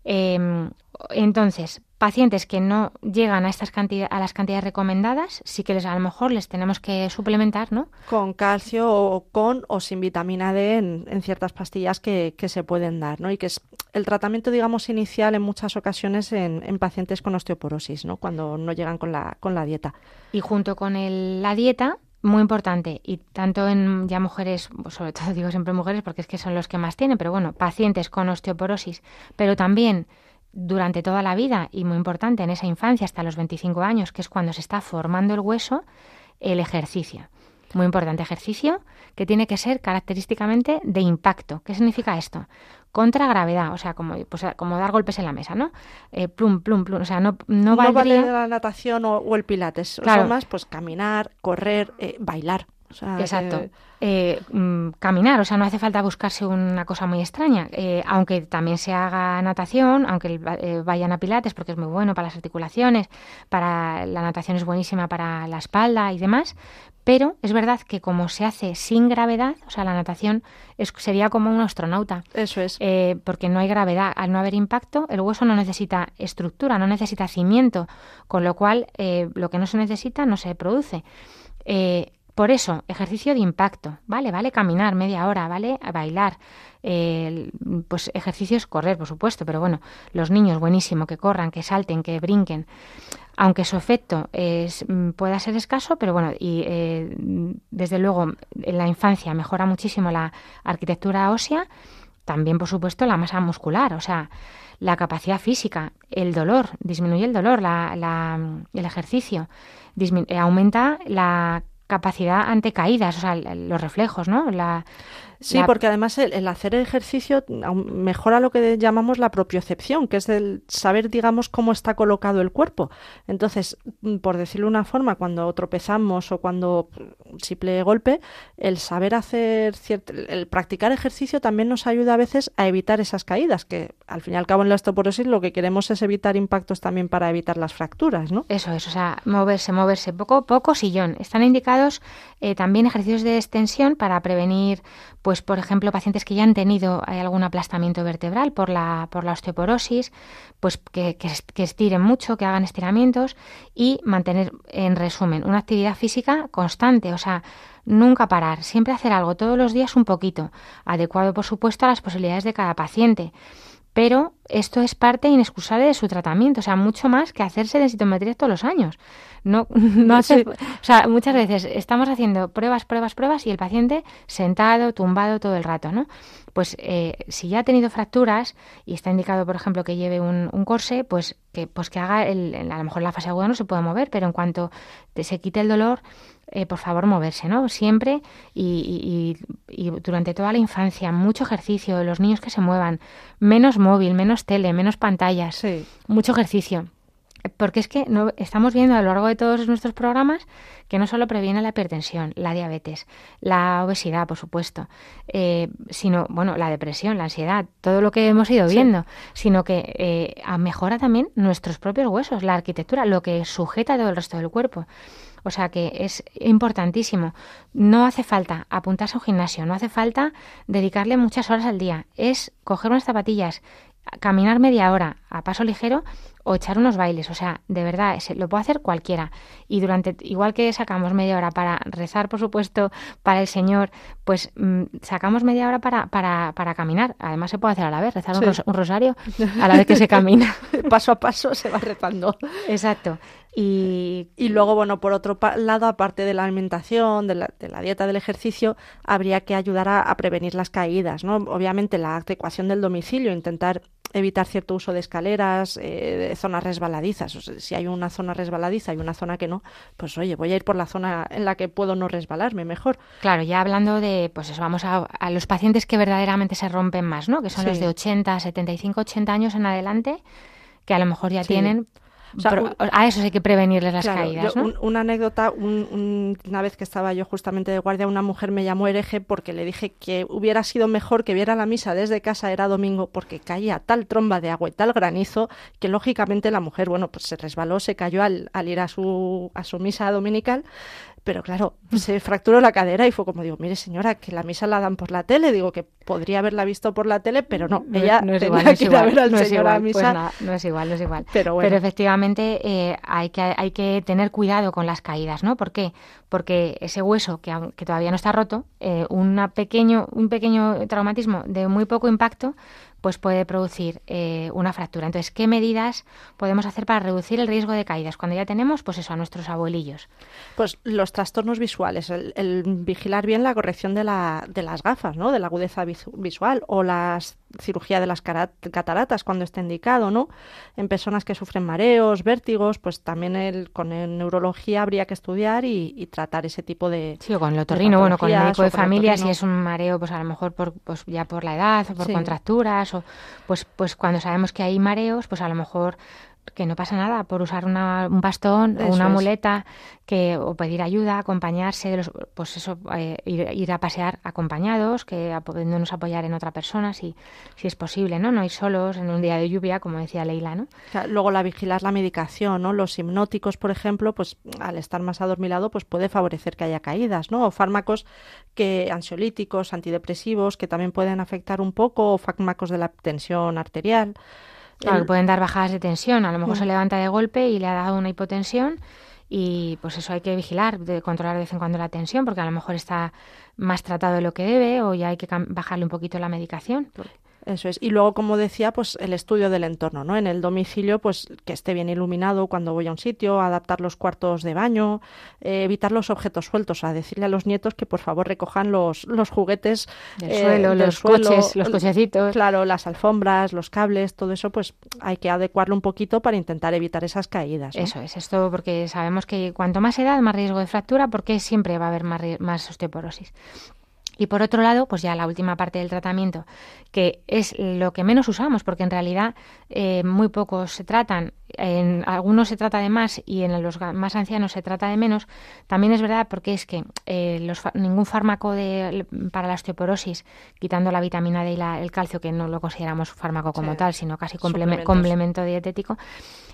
Em, entonces, pacientes que no llegan a estas a las cantidades recomendadas, sí que les a lo mejor les tenemos que suplementar, ¿no? Con calcio o con o sin vitamina D en, ciertas pastillas que, se pueden dar, ¿no? Y que es el tratamiento, digamos, inicial en muchas ocasiones en, pacientes con osteoporosis, ¿no? Cuando no llegan con la, con la dieta. Y junto con la dieta, muy importante, y tanto en ya mujeres, pues sobre todo digo siempre mujeres porque es que son los que más tienen, pero bueno, pacientes con osteoporosis, pero también durante toda la vida y muy importante en esa infancia hasta los 25 años, que es cuando se está formando el hueso, el ejercicio. Muy importante ejercicio que tiene que ser característicamente de impacto. ¿Qué significa esto? contra gravedad, o sea, pues, como, dar golpes en la mesa, ¿no? Eh, plum, plum, plum, o sea, no, no valdría... vale la natación o, el pilates, o más pues caminar, correr, eh, bailar. Exacto. Eh, mm, caminar, o sea, no hace falta buscarse una cosa muy extraña. aunque también se haga natación, aunque vayan a pilates, porque es muy bueno para las articulaciones, para la natación es buenísima para la espalda y demás, pero es verdad que como se hace sin gravedad, o sea, la natación sería como un astronauta. Eso es. Eh, porque no hay gravedad. Al no haber impacto, el hueso no necesita estructura, no necesita cimiento, con lo cual eh, lo que no se necesita no se produce. Eh, por eso, ejercicio de impacto, ¿vale? Vale caminar media hora, ¿vale? Bailar, pues ejercicios correr, por supuesto, pero bueno, los niños, buenísimo, que corran, que salten, que brinquen. Aunque su efecto es, mm, pueda ser escaso, pero bueno, y eh, desde luego en la infancia mejora muchísimo la arquitectura ósea, también por supuesto la masa muscular, o sea, la capacidad física, el dolor, disminuye el dolor, el ejercicio, eh, aumenta la capacidad ante caídas, o sea, los reflejos, ¿no? La, Sí, porque además el, hacer ejercicio mejora lo que llamamos la propiocepción, que es el saber, digamos, cómo está colocado el cuerpo. Entonces, mm, por decirlo de una forma, cuando tropezamos o cuando un mm, simple golpe, el saber hacer el practicar ejercicio también nos ayuda a veces a evitar esas caídas, que al fin y al cabo en la osteoporosis lo que queremos es evitar impactos también para evitar las fracturas, ¿no? Eso es, o sea, moverse, moverse poco, poco sillón. Están indicados eh, también ejercicios de extensión para prevenir pues por ejemplo pacientes que ya han tenido eh, algún aplastamiento vertebral por la, por la osteoporosis, pues que, que estiren mucho, que hagan estiramientos y mantener, en resumen, una actividad física constante, o sea, nunca parar, siempre hacer algo, todos los días un poquito, adecuado por supuesto a las posibilidades de cada paciente. Pero esto es parte inexcusable de su tratamiento, o sea, mucho más que hacerse de citometría todos los años. No, o sea, muchas veces estamos haciendo pruebas, pruebas, pruebas y el paciente sentado, tumbado todo el rato, ¿no? Pues eh, si ya ha tenido fracturas y está indicado, por ejemplo, que lleve un, corse, pues que, pues que haga, el, a lo mejor la fase aguda no se puede mover, pero en cuanto se quite el dolor, eh, por favor, moverse, ¿no? Siempre y, durante toda la infancia, mucho ejercicio, los niños que se muevan, menos móvil, menos tele, menos pantallas, mucho ejercicio. Porque es que no, estamos viendo a lo largo de todos nuestros programas que no solo previene la hipertensión, la diabetes, la obesidad, por supuesto, eh, sino, bueno, la depresión, la ansiedad, todo lo que hemos ido viendo, sino que eh, mejora también nuestros propios huesos, la arquitectura, lo que sujeta todo el resto del cuerpo. O sea que es importantísimo. No hace falta apuntarse a un gimnasio, no hace falta dedicarle muchas horas al día. Es coger unas zapatillas, caminar media hora, a paso ligero o echar unos bailes. O sea, de verdad, lo puede hacer cualquiera. Y durante, igual que sacamos media hora para rezar, por supuesto, para el Señor, pues mm, sacamos media hora para, para, caminar. Además, se puede hacer a la vez, rezar un, rosario a la vez que se camina. paso a paso se va rezando. Exacto. Y... luego, bueno, por otro lado, aparte de la alimentación, de la, dieta, del ejercicio, habría que ayudar a, prevenir las caídas, ¿no? Obviamente la adecuación del domicilio, intentar evitar cierto uso de escaleras escaleras, eh, zonas resbaladizas. si hay una zona resbaladiza y una zona que no, pues oye, voy a ir por la zona en la que puedo no resbalarme mejor. Claro, ya hablando de, pues eso, vamos a, los pacientes que verdaderamente se rompen más, ¿no? Que son los de 80, 75, 80 años en adelante, que a lo mejor ya tienen a eso hay que prevenirle las caídas. una anécdota, una vez que estaba yo justamente de guardia, una mujer me llamó hereje porque le dije que hubiera sido mejor que viera la misa desde casa, era domingo, porque caía tal tromba de agua y tal granizo que lógicamente la mujer, bueno, pues se resbaló, se cayó al, ir a su, a su misa dominical pero claro, se fracturó la cadera y fue como digo, mire señora, que la misa la dan por la tele. Digo que podría haberla visto por la tele, pero no, ella no es igual, no no pues misa. no, es igual, no es igual. Pero, pero efectivamente eh, hay, que, hay que tener cuidado con las caídas, ¿no? ¿Por qué? Porque ese hueso que, que todavía no está roto, eh, una pequeño, un pequeño traumatismo de muy poco impacto pues puede producir eh, una fractura. Entonces, ¿qué medidas podemos hacer para reducir el riesgo de caídas cuando ya tenemos, pues eso, a nuestros abuelillos? Pues los trastornos visuales, el, el vigilar bien la corrección de, la, de las gafas, ¿no? De la agudeza visual o las cirugía de las cataratas cuando esté indicado, ¿no? En personas que sufren mareos, vértigos, pues también el, con neurología habría que estudiar y, tratar ese tipo de... Sí, o con el otorrino, bueno, con el médico de familia, si es un mareo, pues a lo mejor por, pues ya por la edad o por contracturas, o pues, pues cuando sabemos que hay mareos, pues a lo mejor que no pasa nada por usar un bastón o una muleta que, o pedir ayuda, acompañarse, pues eso, eh, ir, a pasear acompañados, que podiéndonos apoyar en otra persona si, si es posible, ¿no? No ir solos en un día de lluvia, como decía Leila, ¿no? luego la vigilar la medicación, ¿no? Los hipnóticos, por ejemplo, pues al estar más adormilado, pues puede favorecer que haya caídas, ¿no? O fármacos que ansiolíticos, antidepresivos, que también pueden afectar un poco, o fármacos de la tensión arterial. Claro, que pueden dar bajadas de tensión. A lo mejor mm. se levanta de golpe y le ha dado una hipotensión y pues eso hay que vigilar, de controlar de vez en cuando la tensión porque a lo mejor está más tratado de lo que debe o ya hay que bajarle un poquito la medicación. Eso es. Y luego, como decía, pues el estudio del entorno, ¿no? En el domicilio, pues que esté bien iluminado cuando voy a un sitio, adaptar los cuartos de baño, eh, evitar los objetos sueltos, a decirle a los nietos que por favor recojan los, los juguetes del eh, suelo, los coches, los mm, cochecitos. Claro, las alfombras, los cables, todo eso, pues hay que adecuarlo un poquito para intentar evitar esas caídas. Eso es, esto porque sabemos que cuanto más edad, más riesgo de fractura, porque siempre va a haber más, más osteoporosis. Y por otro lado, pues ya la última parte del tratamiento, que es lo que menos usamos, porque en realidad eh, muy pocos se tratan. En algunos se trata de más y en los más ancianos se trata de menos. También es verdad porque es que eh, ningún fármaco de, para la osteoporosis, quitando la vitamina D y el calcio, que no lo consideramos fármaco como tal, sino casi complemento dietético,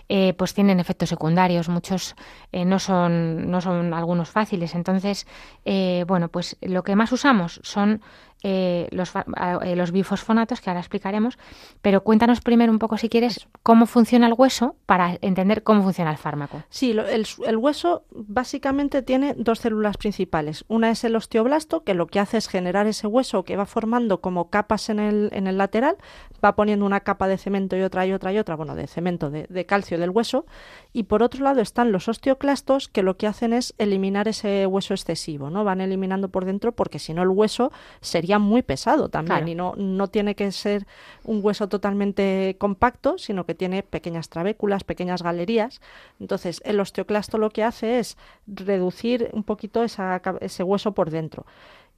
eh, pues tienen efectos secundarios, muchos eh, no, son, no son algunos fáciles. Entonces, eh, bueno, pues lo que más usamos son eh, eh, los, bifosfonatos, que ahora explicaremos, pero cuéntanos primero un poco, si quieres, cómo funciona el hueso para entender cómo funciona el fármaco. Sí, el, hueso básicamente tiene dos células principales. Una es el osteoblasto, que lo que hace es generar ese hueso que va formando como capas en el, en el lateral, va poniendo una capa de cemento y otra y otra y otra, bueno, de cemento, de, de calcio del hueso. Y por otro lado están los osteoclastos, que lo que hacen es eliminar ese hueso excesivo, ¿no? Van eliminando por dentro porque si no el hueso sería muy pesado también y no, no tiene que ser un hueso totalmente compacto, sino que tiene pequeñas trabéculas, pequeñas galerías. Entonces, el osteoclasto lo que hace es reducir un poquito ese hueso por dentro.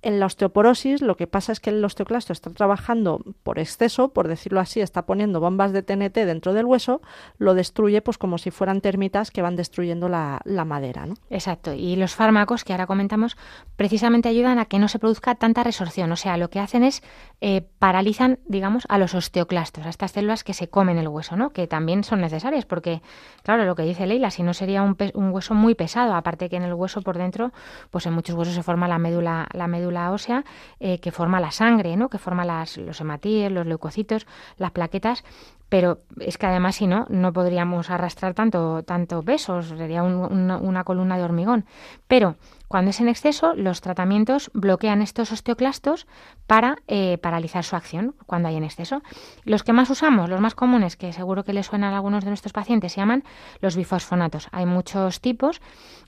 En la osteoporosis lo que pasa es que el osteoclasto está trabajando por exceso, por decirlo así, está poniendo bombas de TNT dentro del hueso, lo destruye pues como si fueran termitas que van destruyendo la, madera. ¿no? Exacto, y los fármacos que ahora comentamos precisamente ayudan a que no se produzca tanta resorción, o sea, lo que hacen es eh, paralizan, digamos, a los osteoclastos, a estas células que se comen el hueso, ¿no? que también son necesarias, porque claro, lo que dice Leila, si no sería un, un hueso muy pesado, aparte que en el hueso por dentro, pues en muchos huesos se forma la médula, la médula ósea eh, que forma la sangre, ¿no? que forma las, los hematíes, los leucocitos, las plaquetas, pero es que además si no, no podríamos arrastrar tanto, tanto peso, sería una, columna de hormigón. Pero cuando es en exceso, los tratamientos bloquean estos osteoclastos para eh, paralizar su acción cuando hay en exceso. Los que más usamos, los más comunes, que seguro que les suenan a algunos de nuestros pacientes, se llaman los bifosfonatos. Hay muchos tipos,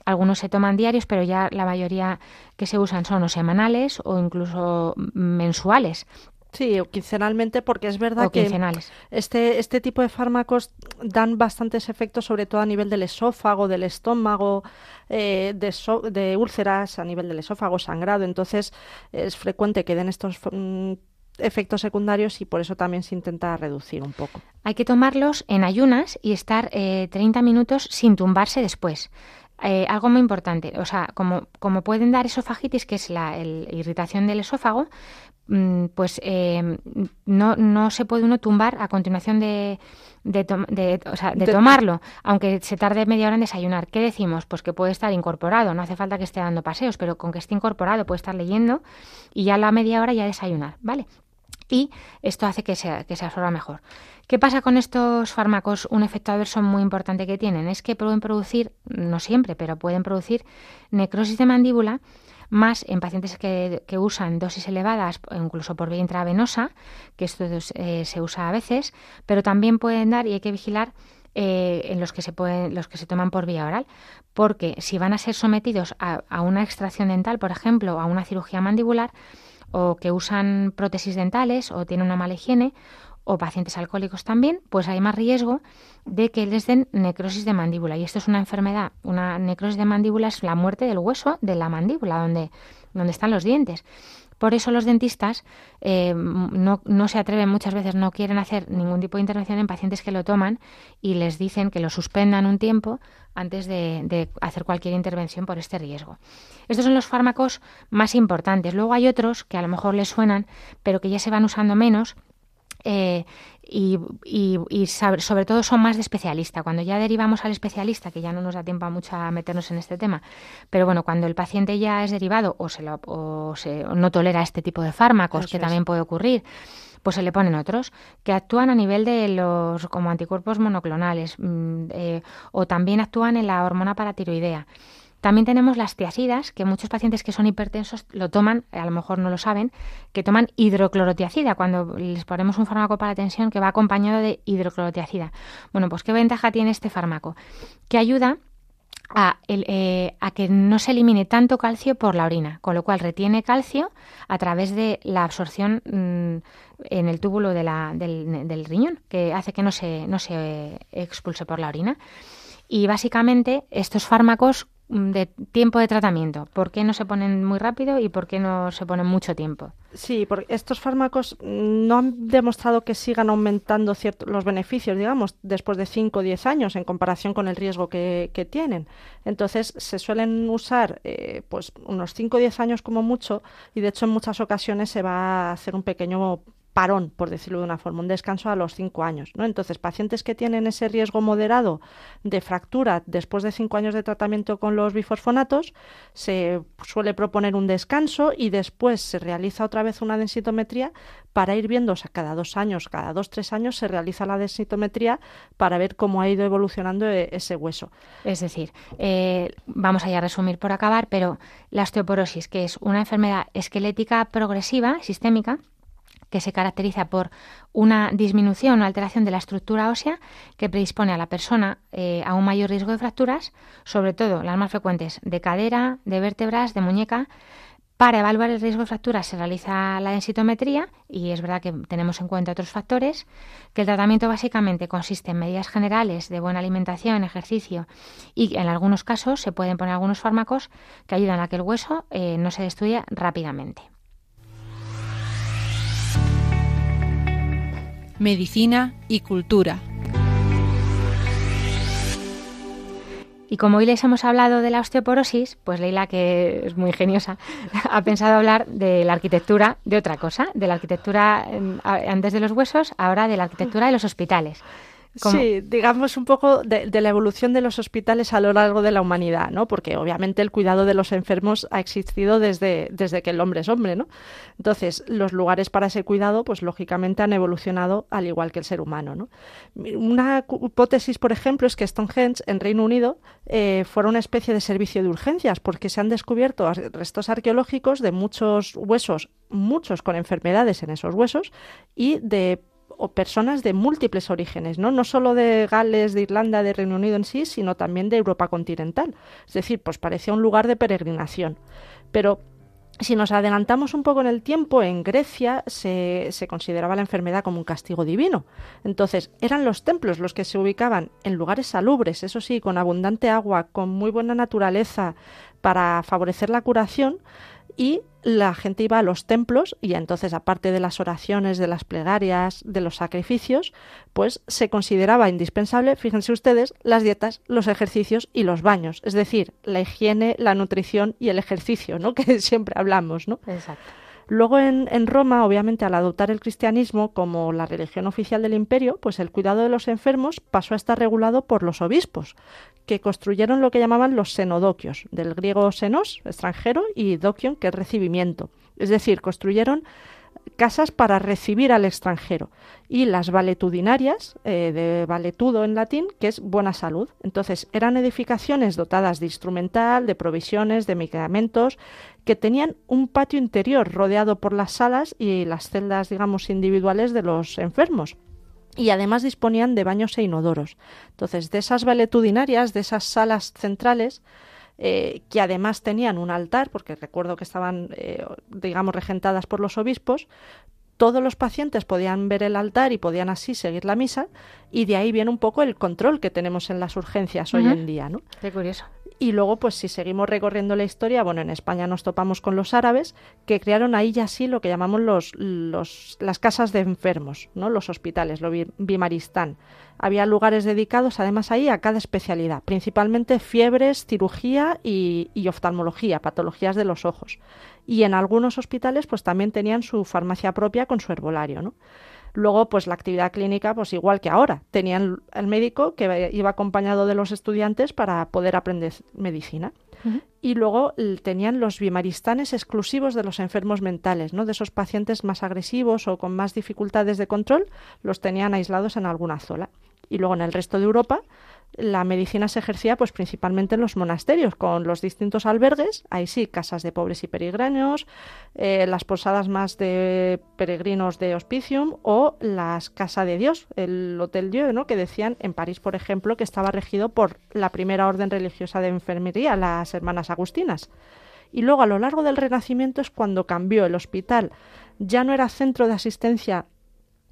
algunos se toman diarios, pero ya la mayoría que se usan son o semanales o incluso mensuales Sí, o quincenalmente, porque es verdad que este, este tipo de fármacos dan bastantes efectos, sobre todo a nivel del esófago, del estómago, eh, de, úlceras, a nivel del esófago, sangrado. Entonces, es frecuente que den estos mm, efectos secundarios y por eso también se intenta reducir un poco. Hay que tomarlos en ayunas y estar 30 eh, minutos sin tumbarse después. Eh, algo muy importante, o sea, como, como pueden dar esofagitis, que es la irritación del esófago, Mm, pues eh, no, no se puede uno tumbar a continuación de, de, o sea, de, tomarlo, aunque se tarde media hora en desayunar. ¿Qué decimos? Pues que puede estar incorporado, no hace falta que esté dando paseos, pero con que esté incorporado puede estar leyendo y ya la media hora ya desayunar, ¿vale? y esto hace que se, absorba mejor. ¿Qué pasa con estos fármacos? Un efecto adverso muy importante que tienen es que pueden producir, no siempre, pero pueden producir necrosis de mandíbula más en pacientes que, usan dosis elevadas, incluso por vía intravenosa, que esto pues, eh, se usa a veces, pero también pueden dar, y hay que vigilar, eh, en los que se pueden, los que se toman por vía oral, porque si van a ser sometidos a, a una extracción dental, por ejemplo, a una cirugía mandibular, o que usan prótesis dentales o tienen una mala higiene o pacientes alcohólicos también, pues hay más riesgo de que les den necrosis de mandíbula. Y esto es una enfermedad. Una necrosis de mandíbula es la muerte del hueso de la mandíbula, donde, donde están los dientes. Por eso los dentistas eh, no, se atreven muchas veces, no quieren hacer ningún tipo de intervención en pacientes que lo toman y les dicen que lo suspendan un tiempo antes de hacer cualquier intervención por este riesgo. Estos son los fármacos más importantes. Luego hay otros que a lo mejor les suenan, pero que ya se van usando menos eh, y, sobre todo son más de especialista. Cuando ya derivamos al especialista, que ya no nos da tiempo a mucho a meternos en este tema, pero bueno, cuando el paciente ya es derivado o, se, lo, o se no tolera este tipo de fármacos, que también puede ocurrir, pues se le ponen otros que actúan a nivel de los como anticuerpos monoclonales mm, eh, o también actúan en la hormona paratiroidea. También tenemos las tiacidas, que muchos pacientes que son hipertensos lo toman, a lo mejor no lo saben, que toman hidroclorotiacida cuando les ponemos un fármaco para la tensión que va acompañado de hidroclorotiacida. Bueno, pues ¿qué ventaja tiene este fármaco? Que ayuda eh, a, que no se elimine tanto calcio por la orina, con lo cual retiene calcio a través de la absorción mm, en el túbulo del, riñón, que hace que no se, no se eh, expulse por la orina. Y básicamente estos fármacos Mm, de tiempo de tratamiento? ¿Por qué no se ponen muy rápido y por qué no se ponen mucho tiempo? Sí, porque estos fármacos no han demostrado que sigan aumentando ciertos, los beneficios, digamos, después de 5 o 10 años en comparación con el riesgo que, tienen. Entonces, se suelen usar eh, pues unos 5 o 10 años como mucho y, de hecho, en muchas ocasiones se va a hacer un pequeño parón, por decirlo de una forma, un descanso a los cinco años. ¿no? Entonces, pacientes que tienen ese riesgo moderado de fractura después de cinco años de tratamiento con los bifosfonatos, se suele proponer un descanso y después se realiza otra vez una densitometría para ir viendo, o sea, cada dos años, cada dos, tres años se realiza la densitometría para ver cómo ha ido evolucionando e, ese hueso. Es decir, eh, vamos a a resumir por acabar, pero la osteoporosis, que es una enfermedad esquelética progresiva, sistémica, que se caracteriza por una disminución o alteración de la estructura ósea que predispone a la persona eh, a un mayor riesgo de fracturas, sobre todo las más frecuentes de cadera, de vértebras, de muñeca. Para evaluar el riesgo de fracturas se realiza la densitometría y es verdad que tenemos en cuenta otros factores, que el tratamiento básicamente consiste en medidas generales de buena alimentación, ejercicio y en algunos casos se pueden poner algunos fármacos que ayudan a que el hueso eh, no se destruya rápidamente. medicina y cultura. Y como hoy les hemos hablado de la osteoporosis, pues Leila, que es muy ingeniosa, ha pensado hablar de la arquitectura, de otra cosa, de la arquitectura eh, antes de los huesos, ahora de la arquitectura de los hospitales. Sí, digamos un poco de, la evolución de los hospitales a lo largo de la humanidad, ¿no? Porque obviamente el cuidado de los enfermos ha existido desde, desde que el hombre es hombre, ¿no? Entonces, los lugares para ese cuidado, pues lógicamente han evolucionado al igual que el ser humano, Una hipótesis, por ejemplo, es que Stonehenge en Reino Unido eh, fuera una especie de servicio de urgencias, porque se han descubierto restos arqueológicos de muchos huesos, muchos con enfermedades en esos huesos, y de o personas de múltiples orígenes, ¿no? No solo de Gales, de Irlanda, de Reino Unido en sí, sino también de Europa continental. Es decir, pues parecía un lugar de peregrinación. Pero si nos adelantamos un poco en el tiempo, en Grecia se, se, consideraba la enfermedad como un castigo divino. Entonces, eran los templos los que se ubicaban en lugares salubres, eso sí, con abundante agua, con muy buena naturaleza, para favorecer la curación, y la gente iba a los templos y entonces aparte de las oraciones, de las plegarias, de los sacrificios, pues se consideraba indispensable, fíjense ustedes, las dietas, los ejercicios y los baños, es decir, la higiene, la nutrición y el ejercicio, ¿no? Que siempre hablamos, ¿no? Exacto. Luego en, Roma, obviamente, al adoptar el cristianismo como la religión oficial del imperio, pues el cuidado de los enfermos pasó a estar regulado por los obispos, que construyeron lo que llamaban los senodoquios, del griego senos, extranjero, y doquion, que es recibimiento. Es decir, construyeron casas para recibir al extranjero y las valetudinarias, eh, de valetudo en latín, que es buena salud. Entonces, eran edificaciones dotadas de instrumental, de provisiones, de medicamentos que tenían un patio interior rodeado por las salas y las celdas, digamos, individuales de los enfermos y además disponían de baños e inodoros. Entonces, de esas valetudinarias, de esas salas centrales, eh, que además tenían un altar, porque recuerdo que estaban, eh, digamos, regentadas por los obispos, todos los pacientes podían ver el altar y podían así seguir la misa, y de ahí viene un poco el control que tenemos en las urgencias hoy en día, ¿no? Qué curioso. Y luego, pues si seguimos recorriendo la historia, bueno, en España nos topamos con los árabes, que crearon ahí ya sí lo que llamamos los, las casas de enfermos, ¿no? los hospitales, lo bimaristán. Había lugares dedicados además ahí a cada especialidad, principalmente fiebres, cirugía y, y oftalmología, patologías de los ojos. Y en algunos hospitales pues también tenían su farmacia propia con su herbolario. ¿no? Luego, pues la actividad clínica, pues igual que ahora, tenían el médico que iba acompañado de los estudiantes para poder aprender medicina. Y luego tenían los bimaristanes exclusivos de los enfermos mentales, ¿no? De esos pacientes más agresivos o con más dificultades de control, los tenían aislados en alguna zona. Y luego en el resto de Europa, la medicina se ejercía pues principalmente en los monasterios, con los distintos albergues, ahí sí, casas de pobres y peregrinos, eh, las posadas más de peregrinos de hospicium o las Casa de Dios, el Hotel Dieu, ¿no? que decían en París, por ejemplo, que estaba regido por la primera orden religiosa de enfermería, las hermanas agustinas. Y luego a lo largo del Renacimiento es cuando cambió el hospital. Ya no era centro de asistencia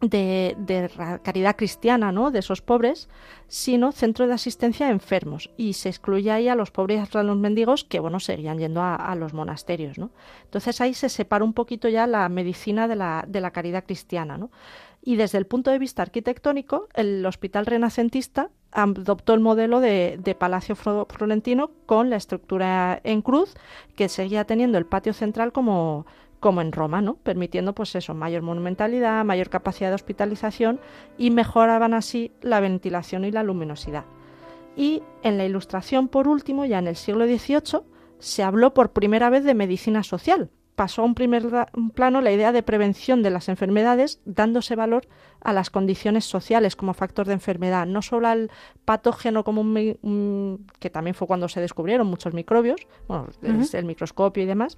de, de, caridad cristiana, ¿no? De esos pobres, sino centro de asistencia a enfermos. Y se excluye ahí a los pobres y los mendigos que, bueno, seguían yendo a, los monasterios, ¿no? Entonces ahí se separa un poquito ya la medicina de la, caridad cristiana, Y desde el punto de vista arquitectónico, el hospital renacentista adoptó el modelo de, Palacio Florentino con la estructura en cruz que seguía teniendo el patio central como, como en Roma, ¿no? Permitiendo, pues eso, mayor monumentalidad, mayor capacidad de hospitalización y mejoraban así la ventilación y la luminosidad. Y en la Ilustración, por último, ya en el siglo XVIII, se habló por primera vez de medicina social, pasó a un primer plano la idea de prevención de las enfermedades, dándose valor a las condiciones sociales como factor de enfermedad, no solo al patógeno como que también fue cuando se descubrieron muchos microbios, bueno, el microscopio y demás,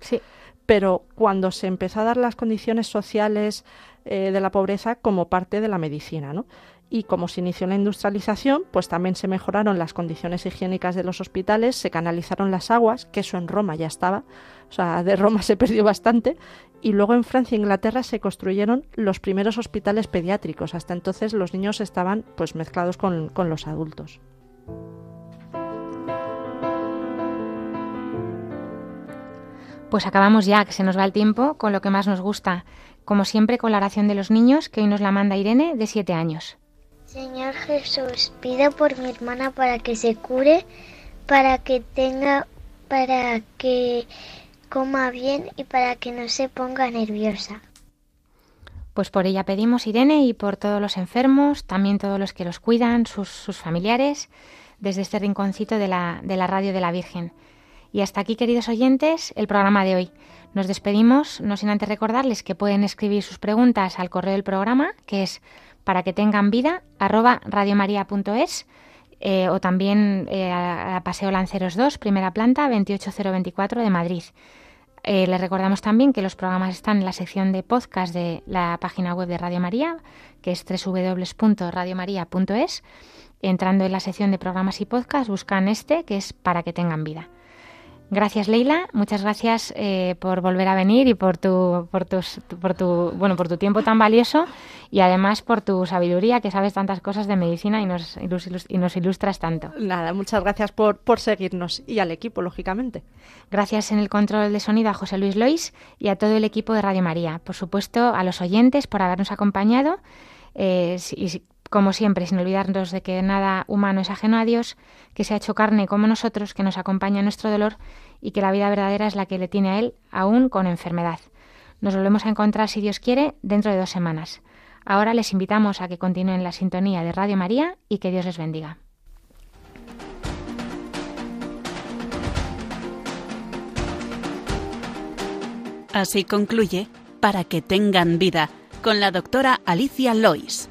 pero cuando se empezó a dar las condiciones sociales eh, de la pobreza como parte de la medicina, ¿no? y como se inició la industrialización, pues también se mejoraron las condiciones higiénicas de los hospitales, se canalizaron las aguas, que eso en Roma ya estaba, o sea, de Roma se perdió bastante. Y luego en Francia e Inglaterra se construyeron los primeros hospitales pediátricos. Hasta entonces los niños estaban pues mezclados con, con los adultos. Pues acabamos ya, que se nos va el tiempo, con lo que más nos gusta. Como siempre, con la oración de los niños, que hoy nos la manda Irene, de 7 años. Señor Jesús, pido por mi hermana para que se cure, para que tenga, para que coma bien y para que no se ponga nerviosa. Pues por ella pedimos, Irene, y por todos los enfermos, también todos los que los cuidan, sus, sus familiares, desde este rinconcito de la, de la radio de la Virgen. Y hasta aquí, queridos oyentes, el programa de hoy. Nos despedimos, no sin antes recordarles que pueden escribir sus preguntas al correo del programa, que es para que tengan vida, arroba radiomaria.es eh, o también eh, a, Paseo Lanceros 2, primera planta, 28024 de Madrid. Eh, les recordamos también que los programas están en la sección de podcast de la página web de Radio María, que es www.radiomaria.es. Entrando en la sección de programas y podcast, buscan este, que es Para que tengan vida. Gracias Leila, muchas gracias eh, por volver a venir y por tu, por tus, por tu, bueno, por tu tiempo tan valioso y además por tu sabiduría que sabes tantas cosas de medicina y nos, nos ilustras tanto. Nada, muchas gracias por, seguirnos y al equipo, lógicamente. Gracias en el control de sonido a José Luis Lois y a todo el equipo de Radio María. Por supuesto, a los oyentes por habernos acompañado. Eh, como siempre, sin olvidarnos de que nada humano es ajeno a Dios, que se ha hecho carne como nosotros, que nos acompaña en nuestro dolor y que la vida verdadera es la que le tiene a Él, aún con enfermedad. Nos volvemos a encontrar, si Dios quiere, dentro de dos semanas. Ahora les invitamos a que continúen la sintonía de Radio María y que Dios les bendiga. Así concluye Para que tengan vida con la doctora Alicia Lois.